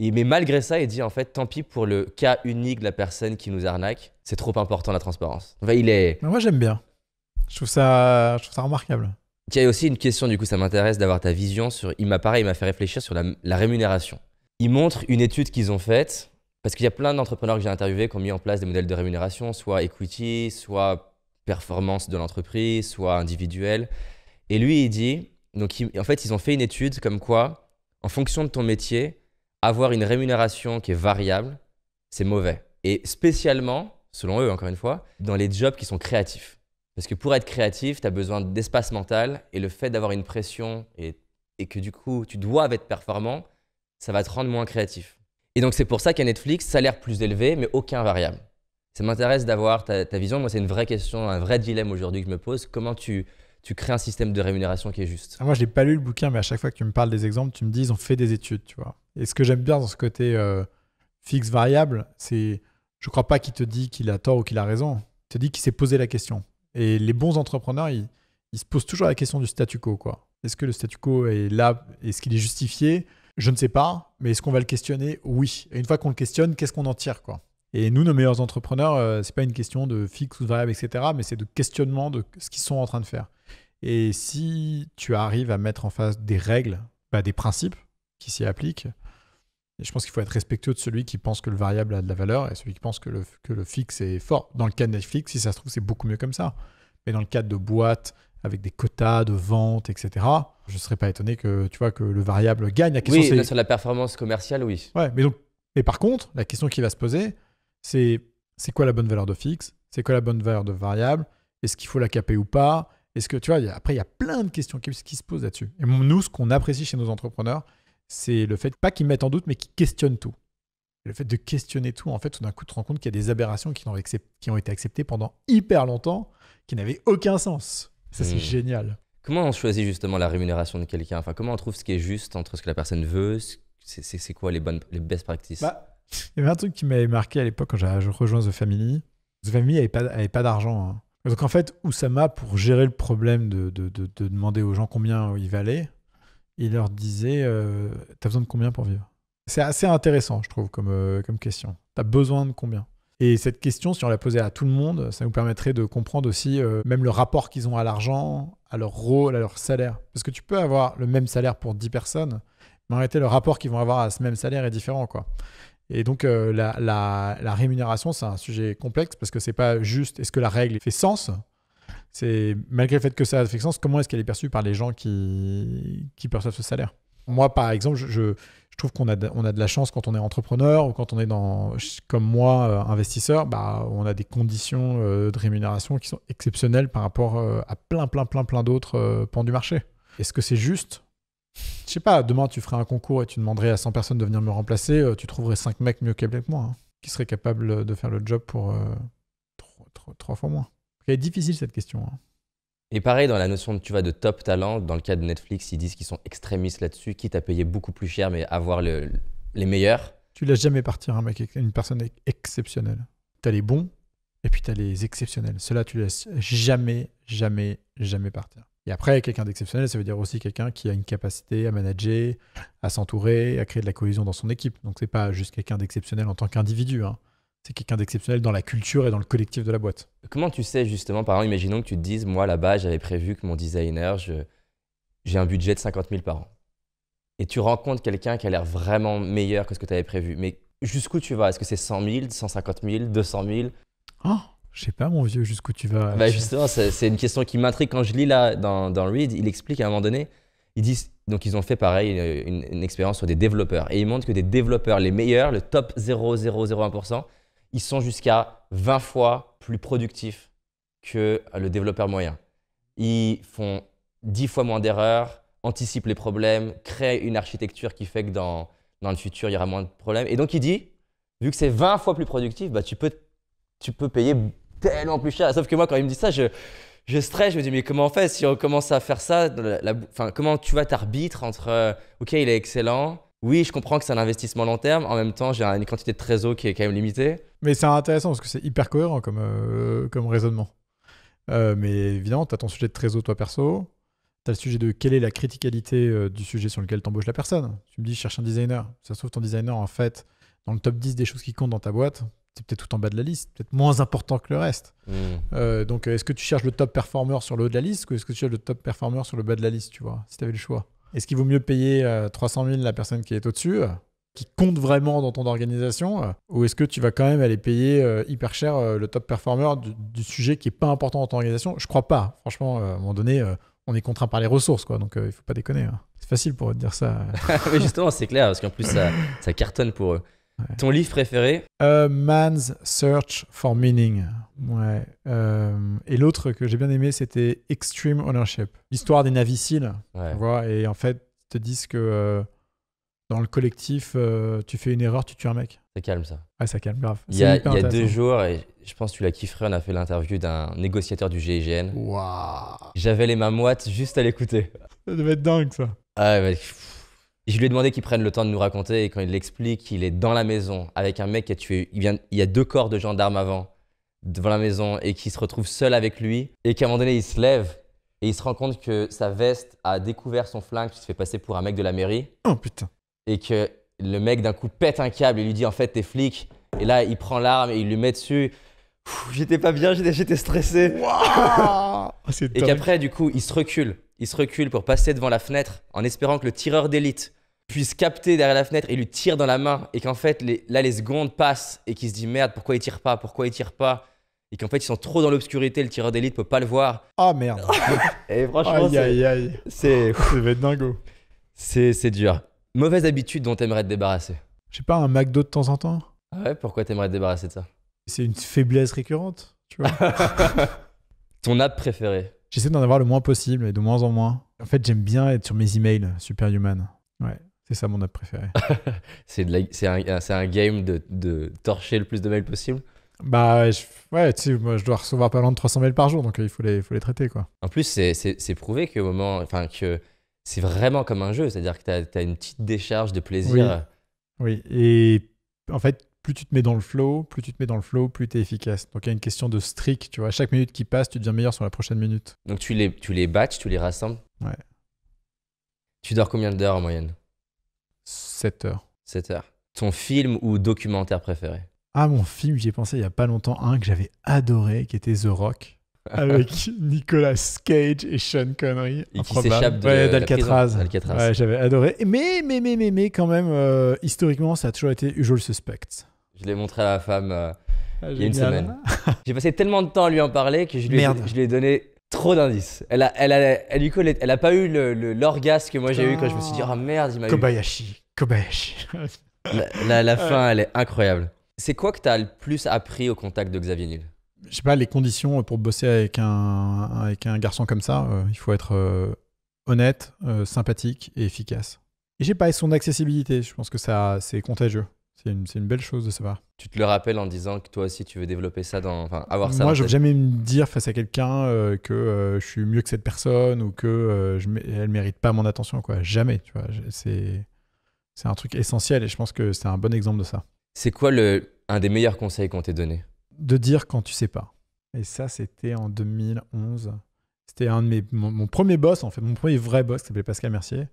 mais malgré ça, il dit en fait, tant pis pour le cas unique de la personne qui nous arnaque, c'est trop important la transparence. il est. Mais moi j'aime bien. Je trouve ça, je trouve ça remarquable. Il y a aussi une question, du coup, ça m'intéresse d'avoir ta vision sur. Il m'a il m'a fait réfléchir sur la, rémunération. Il montre une étude qu'ils ont faite, parce qu'il y a plein d'entrepreneurs que j'ai interviewés qui ont mis en place des modèles de rémunération, soit equity, soit performance de l'entreprise, soit individuel. Et lui, il dit. Donc, en fait, ils ont fait une étude comme quoi, en fonction de ton métier, avoir une rémunération qui est variable, c'est mauvais. Et spécialement, selon eux encore une fois, dans les jobs qui sont créatifs. Parce que pour être créatif, tu as besoin d'espace mental et le fait d'avoir une pression et, que du coup tu dois être performant, ça va te rendre moins créatif. Et donc c'est pour ça qu'à Netflix, salaire plus élevé, mais aucun variable. Ça m'intéresse d'avoir ta, vision. Moi, c'est une vraie question, un vrai dilemme aujourd'hui que je me pose. Comment tu, crées un système de rémunération qui est juste ah, Moi, je n'ai pas lu le bouquin, mais à chaque fois que tu me parles des exemples, tu me dis on fait des études, tu vois. Et ce que j'aime bien dans ce côté euh, fixe variable, c'est je crois pas qu'il te dit qu'il a tort ou qu'il a raison. Il te dit qu'il s'est posé la question. Et les bons entrepreneurs, ils, se posent toujours la question du statu quo. Quoi. Est-ce que le statu quo est là Est-ce qu'il est justifié Je ne sais pas. Mais est-ce qu'on va le questionner Oui. Et une fois qu'on le questionne, qu'est-ce qu'on en tire quoi Et nous, nos meilleurs entrepreneurs, euh, ce n'est pas une question de fixe ou variable, etc. Mais c'est de questionnement de ce qu'ils sont en train de faire. Et si tu arrives à mettre en face des règles, bah, des principes qui s'y appliquent, je pense qu'il faut être respectueux de celui qui pense que le variable a de la valeur et celui qui pense que le, que le fixe est fort. Dans le cas de Netflix, si ça se trouve, c'est beaucoup mieux comme ça. Mais dans le cadre de boîtes avec des quotas de vente, etc., je ne serais pas étonné que, tu vois, que le variable gagne. La question, oui, bah, sur la performance commerciale, oui. Ouais, mais, donc, mais par contre, la question qui va se poser, c'est c'est quoi la bonne valeur de fixe C'est quoi la bonne valeur de variable Est-ce qu'il faut la caper ou pas Est-ce que, tu vois, après, il y a plein de questions qui, qui se posent là-dessus. Et nous, ce qu'on apprécie chez nos entrepreneurs, c'est le fait, pas qu'ils mettent en doute, mais qu'ils questionnent tout. Le fait de questionner tout, en fait, tout d'un coup, de te rends compte qu'il y a des aberrations qui, ont, qui ont été acceptées pendant hyper longtemps, qui n'avaient aucun sens. Ça, c'est hmm. génial. Comment on choisit justement la rémunération de quelqu'un Enfin, comment on trouve ce qui est juste entre ce que la personne veut C'est quoi les bonnes, les best practices bah, Il y avait un truc qui m'avait marqué à l'époque quand j'ai rejoins The Family. The Family n'avait pas, pas d'argent. Hein. Donc en fait, Oussama, pour gérer le problème de, de, de demander aux gens combien il valait il leur disait euh, T'as besoin de combien pour vivre C'est assez intéressant, je trouve, comme, euh, question. T'as besoin de combien Et cette question, si on la posait à tout le monde, ça nous permettrait de comprendre aussi euh, même le rapport qu'ils ont à l'argent, à leur rôle, à leur salaire. Parce que tu peux avoir le même salaire pour 10 personnes, mais en réalité, le rapport qu'ils vont avoir à ce même salaire est différent. quoi. Et donc, la, rémunération, c'est un sujet complexe parce que c'est pas juste est-ce que la règle fait sens c'est malgré le fait que ça fait sens, comment est-ce qu'elle est perçue par les gens qui, qui perçoivent ce salaire Moi, par exemple, je, je, trouve qu'on a, de, on a de la chance quand on est entrepreneur ou quand on est dans, comme moi, euh, investisseur, bah, on a des conditions euh, de rémunération qui sont exceptionnelles par rapport euh, à plein, plein, plein, plein d'autres pans du marché. Est-ce que c'est juste je sais pas, demain tu ferais un concours et tu demanderais à 100 personnes de venir me remplacer, tu trouverais 5 mecs mieux câblés que moi, hein, qui seraient capables de faire le job pour trois 3 fois moins. C'est difficile cette question. Hein. Et pareil, dans la notion de, tu vois, de top talent, dans le cas de Netflix, ils disent qu'ils sont extrémistes là-dessus, quitte à payer beaucoup plus cher, mais avoir les meilleurs. Tu laisses jamais partir un mec, une personne exceptionnelle. Tu as les bons et puis tu as les exceptionnels. Cela, tu tu laisses jamais, jamais, jamais partir. Et après, quelqu'un d'exceptionnel, ça veut dire aussi quelqu'un qui a une capacité à manager, à s'entourer, à créer de la cohésion dans son équipe. Donc c'est pas juste quelqu'un d'exceptionnel en tant qu'individu. Hein c'est quelqu'un d'exceptionnel dans la culture et dans le collectif de la boîte. Comment tu sais justement, par exemple, imaginons que tu te dises, moi là-bas, j'avais prévu que mon designer, j'ai un budget de 50 000 par an. Et tu rencontres quelqu'un qui a l'air vraiment meilleur que ce que tu avais prévu. Mais jusqu'où tu vas Est-ce que c'est 100 000, 150 000, 200 000 Oh, je sais pas, mon vieux, jusqu'où tu vas bah euh, Justement, c'est une question qui m'intrigue. Quand je lis là dans, dans Read, il explique à un moment donné, ils disent, donc ils ont fait pareil, euh, une, une expérience sur des développeurs. Et ils montrent que des développeurs, les meilleurs, le top 0001%, ils sont jusqu'à 20 fois plus productifs que le développeur moyen. Ils font 10 fois moins d'erreurs, anticipent les problèmes, créent une architecture qui fait que dans, dans le futur, il y aura moins de problèmes. Et donc, il dit, vu que c'est 20 fois plus productif, bah, tu, peux, tu peux payer tellement plus cher. Sauf que moi, quand il me dit ça, je, je stresse, je me dis, mais comment on fait si on commence à faire ça Comment tu vas t'arbitre entre, euh, OK, il est excellent, oui, je comprends que c'est un investissement long terme. En même temps, j'ai une quantité de trésor qui est quand même limitée. Mais c'est intéressant parce que c'est hyper cohérent comme, euh, raisonnement. Euh, mais évidemment, tu as ton sujet de trésor, toi perso. Tu as le sujet de quelle est la criticalité euh, du sujet sur lequel tu embauches la personne. Tu me dis, je cherche un designer. Ça se trouve, ton designer, en fait, dans le top 10 des choses qui comptent dans ta boîte, c'est peut-être tout en bas de la liste, peut-être moins important que le reste. Hmm. donc, est-ce que tu cherches le top performer sur le haut de la liste ou est-ce que tu cherches le top performer sur le bas de la liste, tu vois, si tu avais le choix est-ce qu'il vaut mieux payer 300 euh, 000 la personne qui est au-dessus euh, qui compte vraiment dans ton organisation euh, ou est-ce que tu vas quand même aller payer hyper cher le top performer du, sujet qui est pas important dans ton organisation Je crois pas. Franchement, à un moment donné, on est contraint par les ressources, quoi, donc il ne faut pas déconner. Hein. C'est facile pour eux de dire ça. Mais [LAUGHS] justement, c'est clair, parce qu'en plus, ça, cartonne pour eux. Ton livre préféré A Man's Search for Meaning. Ouais. Euh, et l'autre que j'ai bien aimé, c'était Extreme Ownership. L'histoire des naviciles. Ouais. et en fait, ils te disent que euh, dans le collectif, euh, tu fais une erreur, tu tues un mec. Ça calme ça. Ouais, ça calme grave. Il y a, deux jours, et je pense que tu l'as kiffé, on a fait l'interview d'un négociateur du GIGN. Waouh J'avais les mains moites juste à l'écouter. Ça devait être dingue ça. Ah, mais je lui ai demandé qu'il prenne le temps de nous raconter et quand il l'explique, qu'il est dans la maison avec un mec qui a tué. Il, vient, il y a deux corps de gendarmes avant, devant la maison, et qui se retrouve seul avec lui. Et qu'à un moment donné, il se lève et il se rend compte que sa veste a découvert son flingue qui se fait passer pour un mec de la mairie. Oh putain. Et que le mec d'un coup pète un câble et lui dit en fait t'es flic. Et là, il prend l'arme et il lui met dessus. J'étais pas bien, j'étais stressé. Ah, et qu'après, du coup, il se recule. Il se recule pour passer devant la fenêtre en espérant que le tireur d'élite puisse capter derrière la fenêtre et lui tire dans la main et qu'en fait les, là les secondes passent et qu'il se dit merde pourquoi il tire pas pourquoi il tire pas et qu'en fait ils sont trop dans l'obscurité le tireur d'élite peut pas le voir ah merde [LAUGHS] et franchement c'est c'est dingo c'est dur mauvaise habitude dont t'aimerais te débarrasser j'ai pas un McDo de temps en temps ah ouais pourquoi t'aimerais te débarrasser de ça c'est une faiblesse récurrente tu vois [LAUGHS] [LAUGHS] ton app préféré j'essaie d'en avoir le moins possible et de moins en moins en fait j'aime bien être sur mes emails superhuman ouais c'est ça mon app préféré. [LAUGHS] c'est un, un, game de, de, torcher le plus de mails possible. Bah je, ouais, tu sais, moi je dois recevoir pas loin de 300 mails par jour, donc euh, il faut les, faut les traiter quoi. En plus, c'est prouvé que moment, enfin que c'est vraiment comme un jeu, c'est-à-dire que tu as, une petite décharge de plaisir. Oui. oui. et en fait, plus tu te mets dans le flow, plus tu te mets dans le flow, plus tu es efficace. Donc il y a une question de strict, tu vois, chaque minute qui passe, tu deviens meilleur sur la prochaine minute. Donc tu les, tu les batches, tu les rassembles Ouais. Tu dors combien d'heures en moyenne 7 heures. 7 heures. Ton film ou documentaire préféré Ah, mon film, j'y ai pensé il y a pas longtemps, un que j'avais adoré, qui était The Rock. Ah. avec Nicolas Cage et Sean Connery. Et qui s'échappe d'Alcatraz. Ouais, j'avais adoré. Mais, mais, mais, mais, mais, quand même, euh, historiquement, ça a toujours été Usual Suspect. Je l'ai montré à la femme euh, ah, il y a une semaine. J'ai passé tellement de temps à lui en parler que je je lui ai donné Trop d'indices. Elle a, elle elle, elle, a pas eu l'orgasme que moi j'ai eu quand je me suis dit, ah merde, il m'a eu. Kobayashi, Kobayashi. la, [LAUGHS] fin, elle est incroyable. C'est quoi que tu as le plus appris au contact de Xavier Niel Je sais pas, les conditions pour bosser avec un, avec un garçon comme ça, euh, il faut être euh, honnête, euh, sympathique et efficace. Et j'ai pas son accessibilité, je pense que ça c'est contagieux. C'est une, belle chose de savoir. Tu te le rappelles en disant que toi aussi tu veux développer ça, dans, avoir ça. Moi, je veux jamais me dire face à quelqu'un euh, que euh, je suis mieux que cette personne ou que euh, je, elle mérite pas mon attention, quoi. Jamais, tu vois. C'est un truc essentiel et je pense que c'est un bon exemple de ça. C'est quoi le un des meilleurs conseils qu'on t'ait donné De dire quand tu sais pas. Et ça, c'était en 2011. C'était un de mes mon, premier boss en fait, mon premier vrai boss qui s'appelait Pascal Mercier.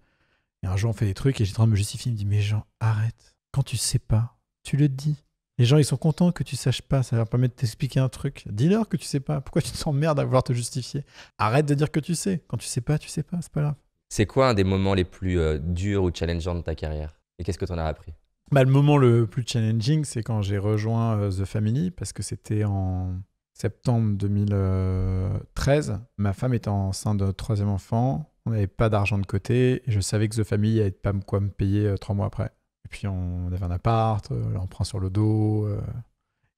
Et un jour, on fait des trucs et j'étais en train de me justifier. Il me dit mais Jean, arrête quand tu sais pas, tu le dis. Les gens, ils sont contents que tu saches pas. Ça leur permet de t'expliquer un truc. Dis-leur que tu sais pas. Pourquoi tu t'emmerdes à vouloir te justifier Arrête de dire que tu sais. Quand tu sais pas, tu sais pas. C'est pas grave. C'est quoi un des moments les plus euh, durs ou challengeants de ta carrière Et qu'est-ce que tu en as appris bah, Le moment le plus challenging, c'est quand j'ai rejoint euh, The Family parce que c'était en septembre 2013. Euh, Ma femme était enceinte de troisième enfant. On n'avait pas d'argent de côté. Et je savais que The Family n'allait pas quoi me payer trois mois après puis on avait un appart, euh, prend sur le dos. Euh,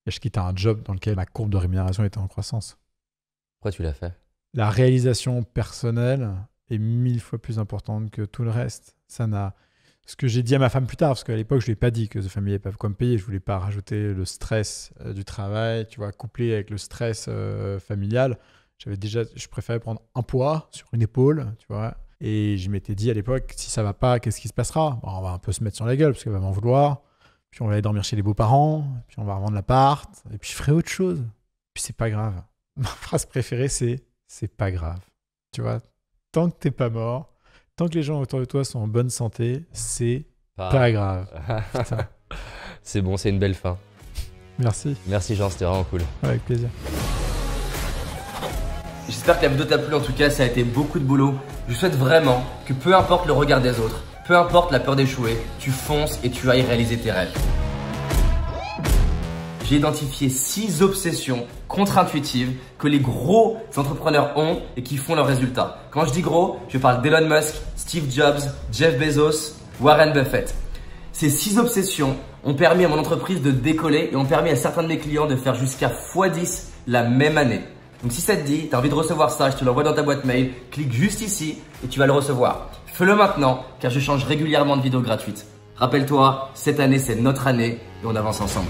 et je quitte un job dans lequel ma courbe de rémunération était en croissance. Pourquoi tu l'as fait La réalisation personnelle est mille fois plus importante que tout le reste. Ça n'a ce que j'ai dit à ma femme plus tard, parce qu'à l'époque, je ne lui ai pas dit que The Family peuvent pas me payer. Je voulais pas rajouter le stress euh, du travail, tu vois, couplé avec le stress familial. J'avais déjà, je préférais prendre un poids sur une épaule, tu vois, et je m'étais dit à l'époque, si ça va pas, qu'est-ce qui se passera On va un peu se mettre sur la gueule parce qu'elle va m'en vouloir. Puis on va aller dormir chez les beaux-parents. Puis on va revendre l'appart. Et puis je ferai autre chose. Puis c'est pas grave. [LAUGHS] Ma phrase préférée, c'est c'est pas grave. Tu vois, tant que t'es pas mort, tant que les gens autour de toi sont en bonne santé, c'est pas, grave. [LAUGHS] c'est bon, c'est une belle fin. Merci. Merci Jean, c'était vraiment cool. avec plaisir. J'espère que la vidéo t'a plu, en tout cas ça a été beaucoup de boulot. Je souhaite vraiment que peu importe le regard des autres, peu importe la peur d'échouer, tu fonces et tu ailles réaliser tes rêves. J'ai identifié six obsessions contre-intuitives que les gros entrepreneurs ont et qui font leurs résultats. Quand je dis gros, je parle d'Elon Musk, Steve Jobs, Jeff Bezos, Warren Buffett. Ces six obsessions ont permis à mon entreprise de décoller et ont permis à certains de mes clients de faire jusqu'à x10 la même année. Donc si ça te dit, tu as envie de recevoir ça, je te l'envoie dans ta boîte mail, clique juste ici et tu vas le recevoir. Fais-le maintenant car je change régulièrement de vidéos gratuite. Rappelle-toi, cette année c'est notre année et on avance ensemble.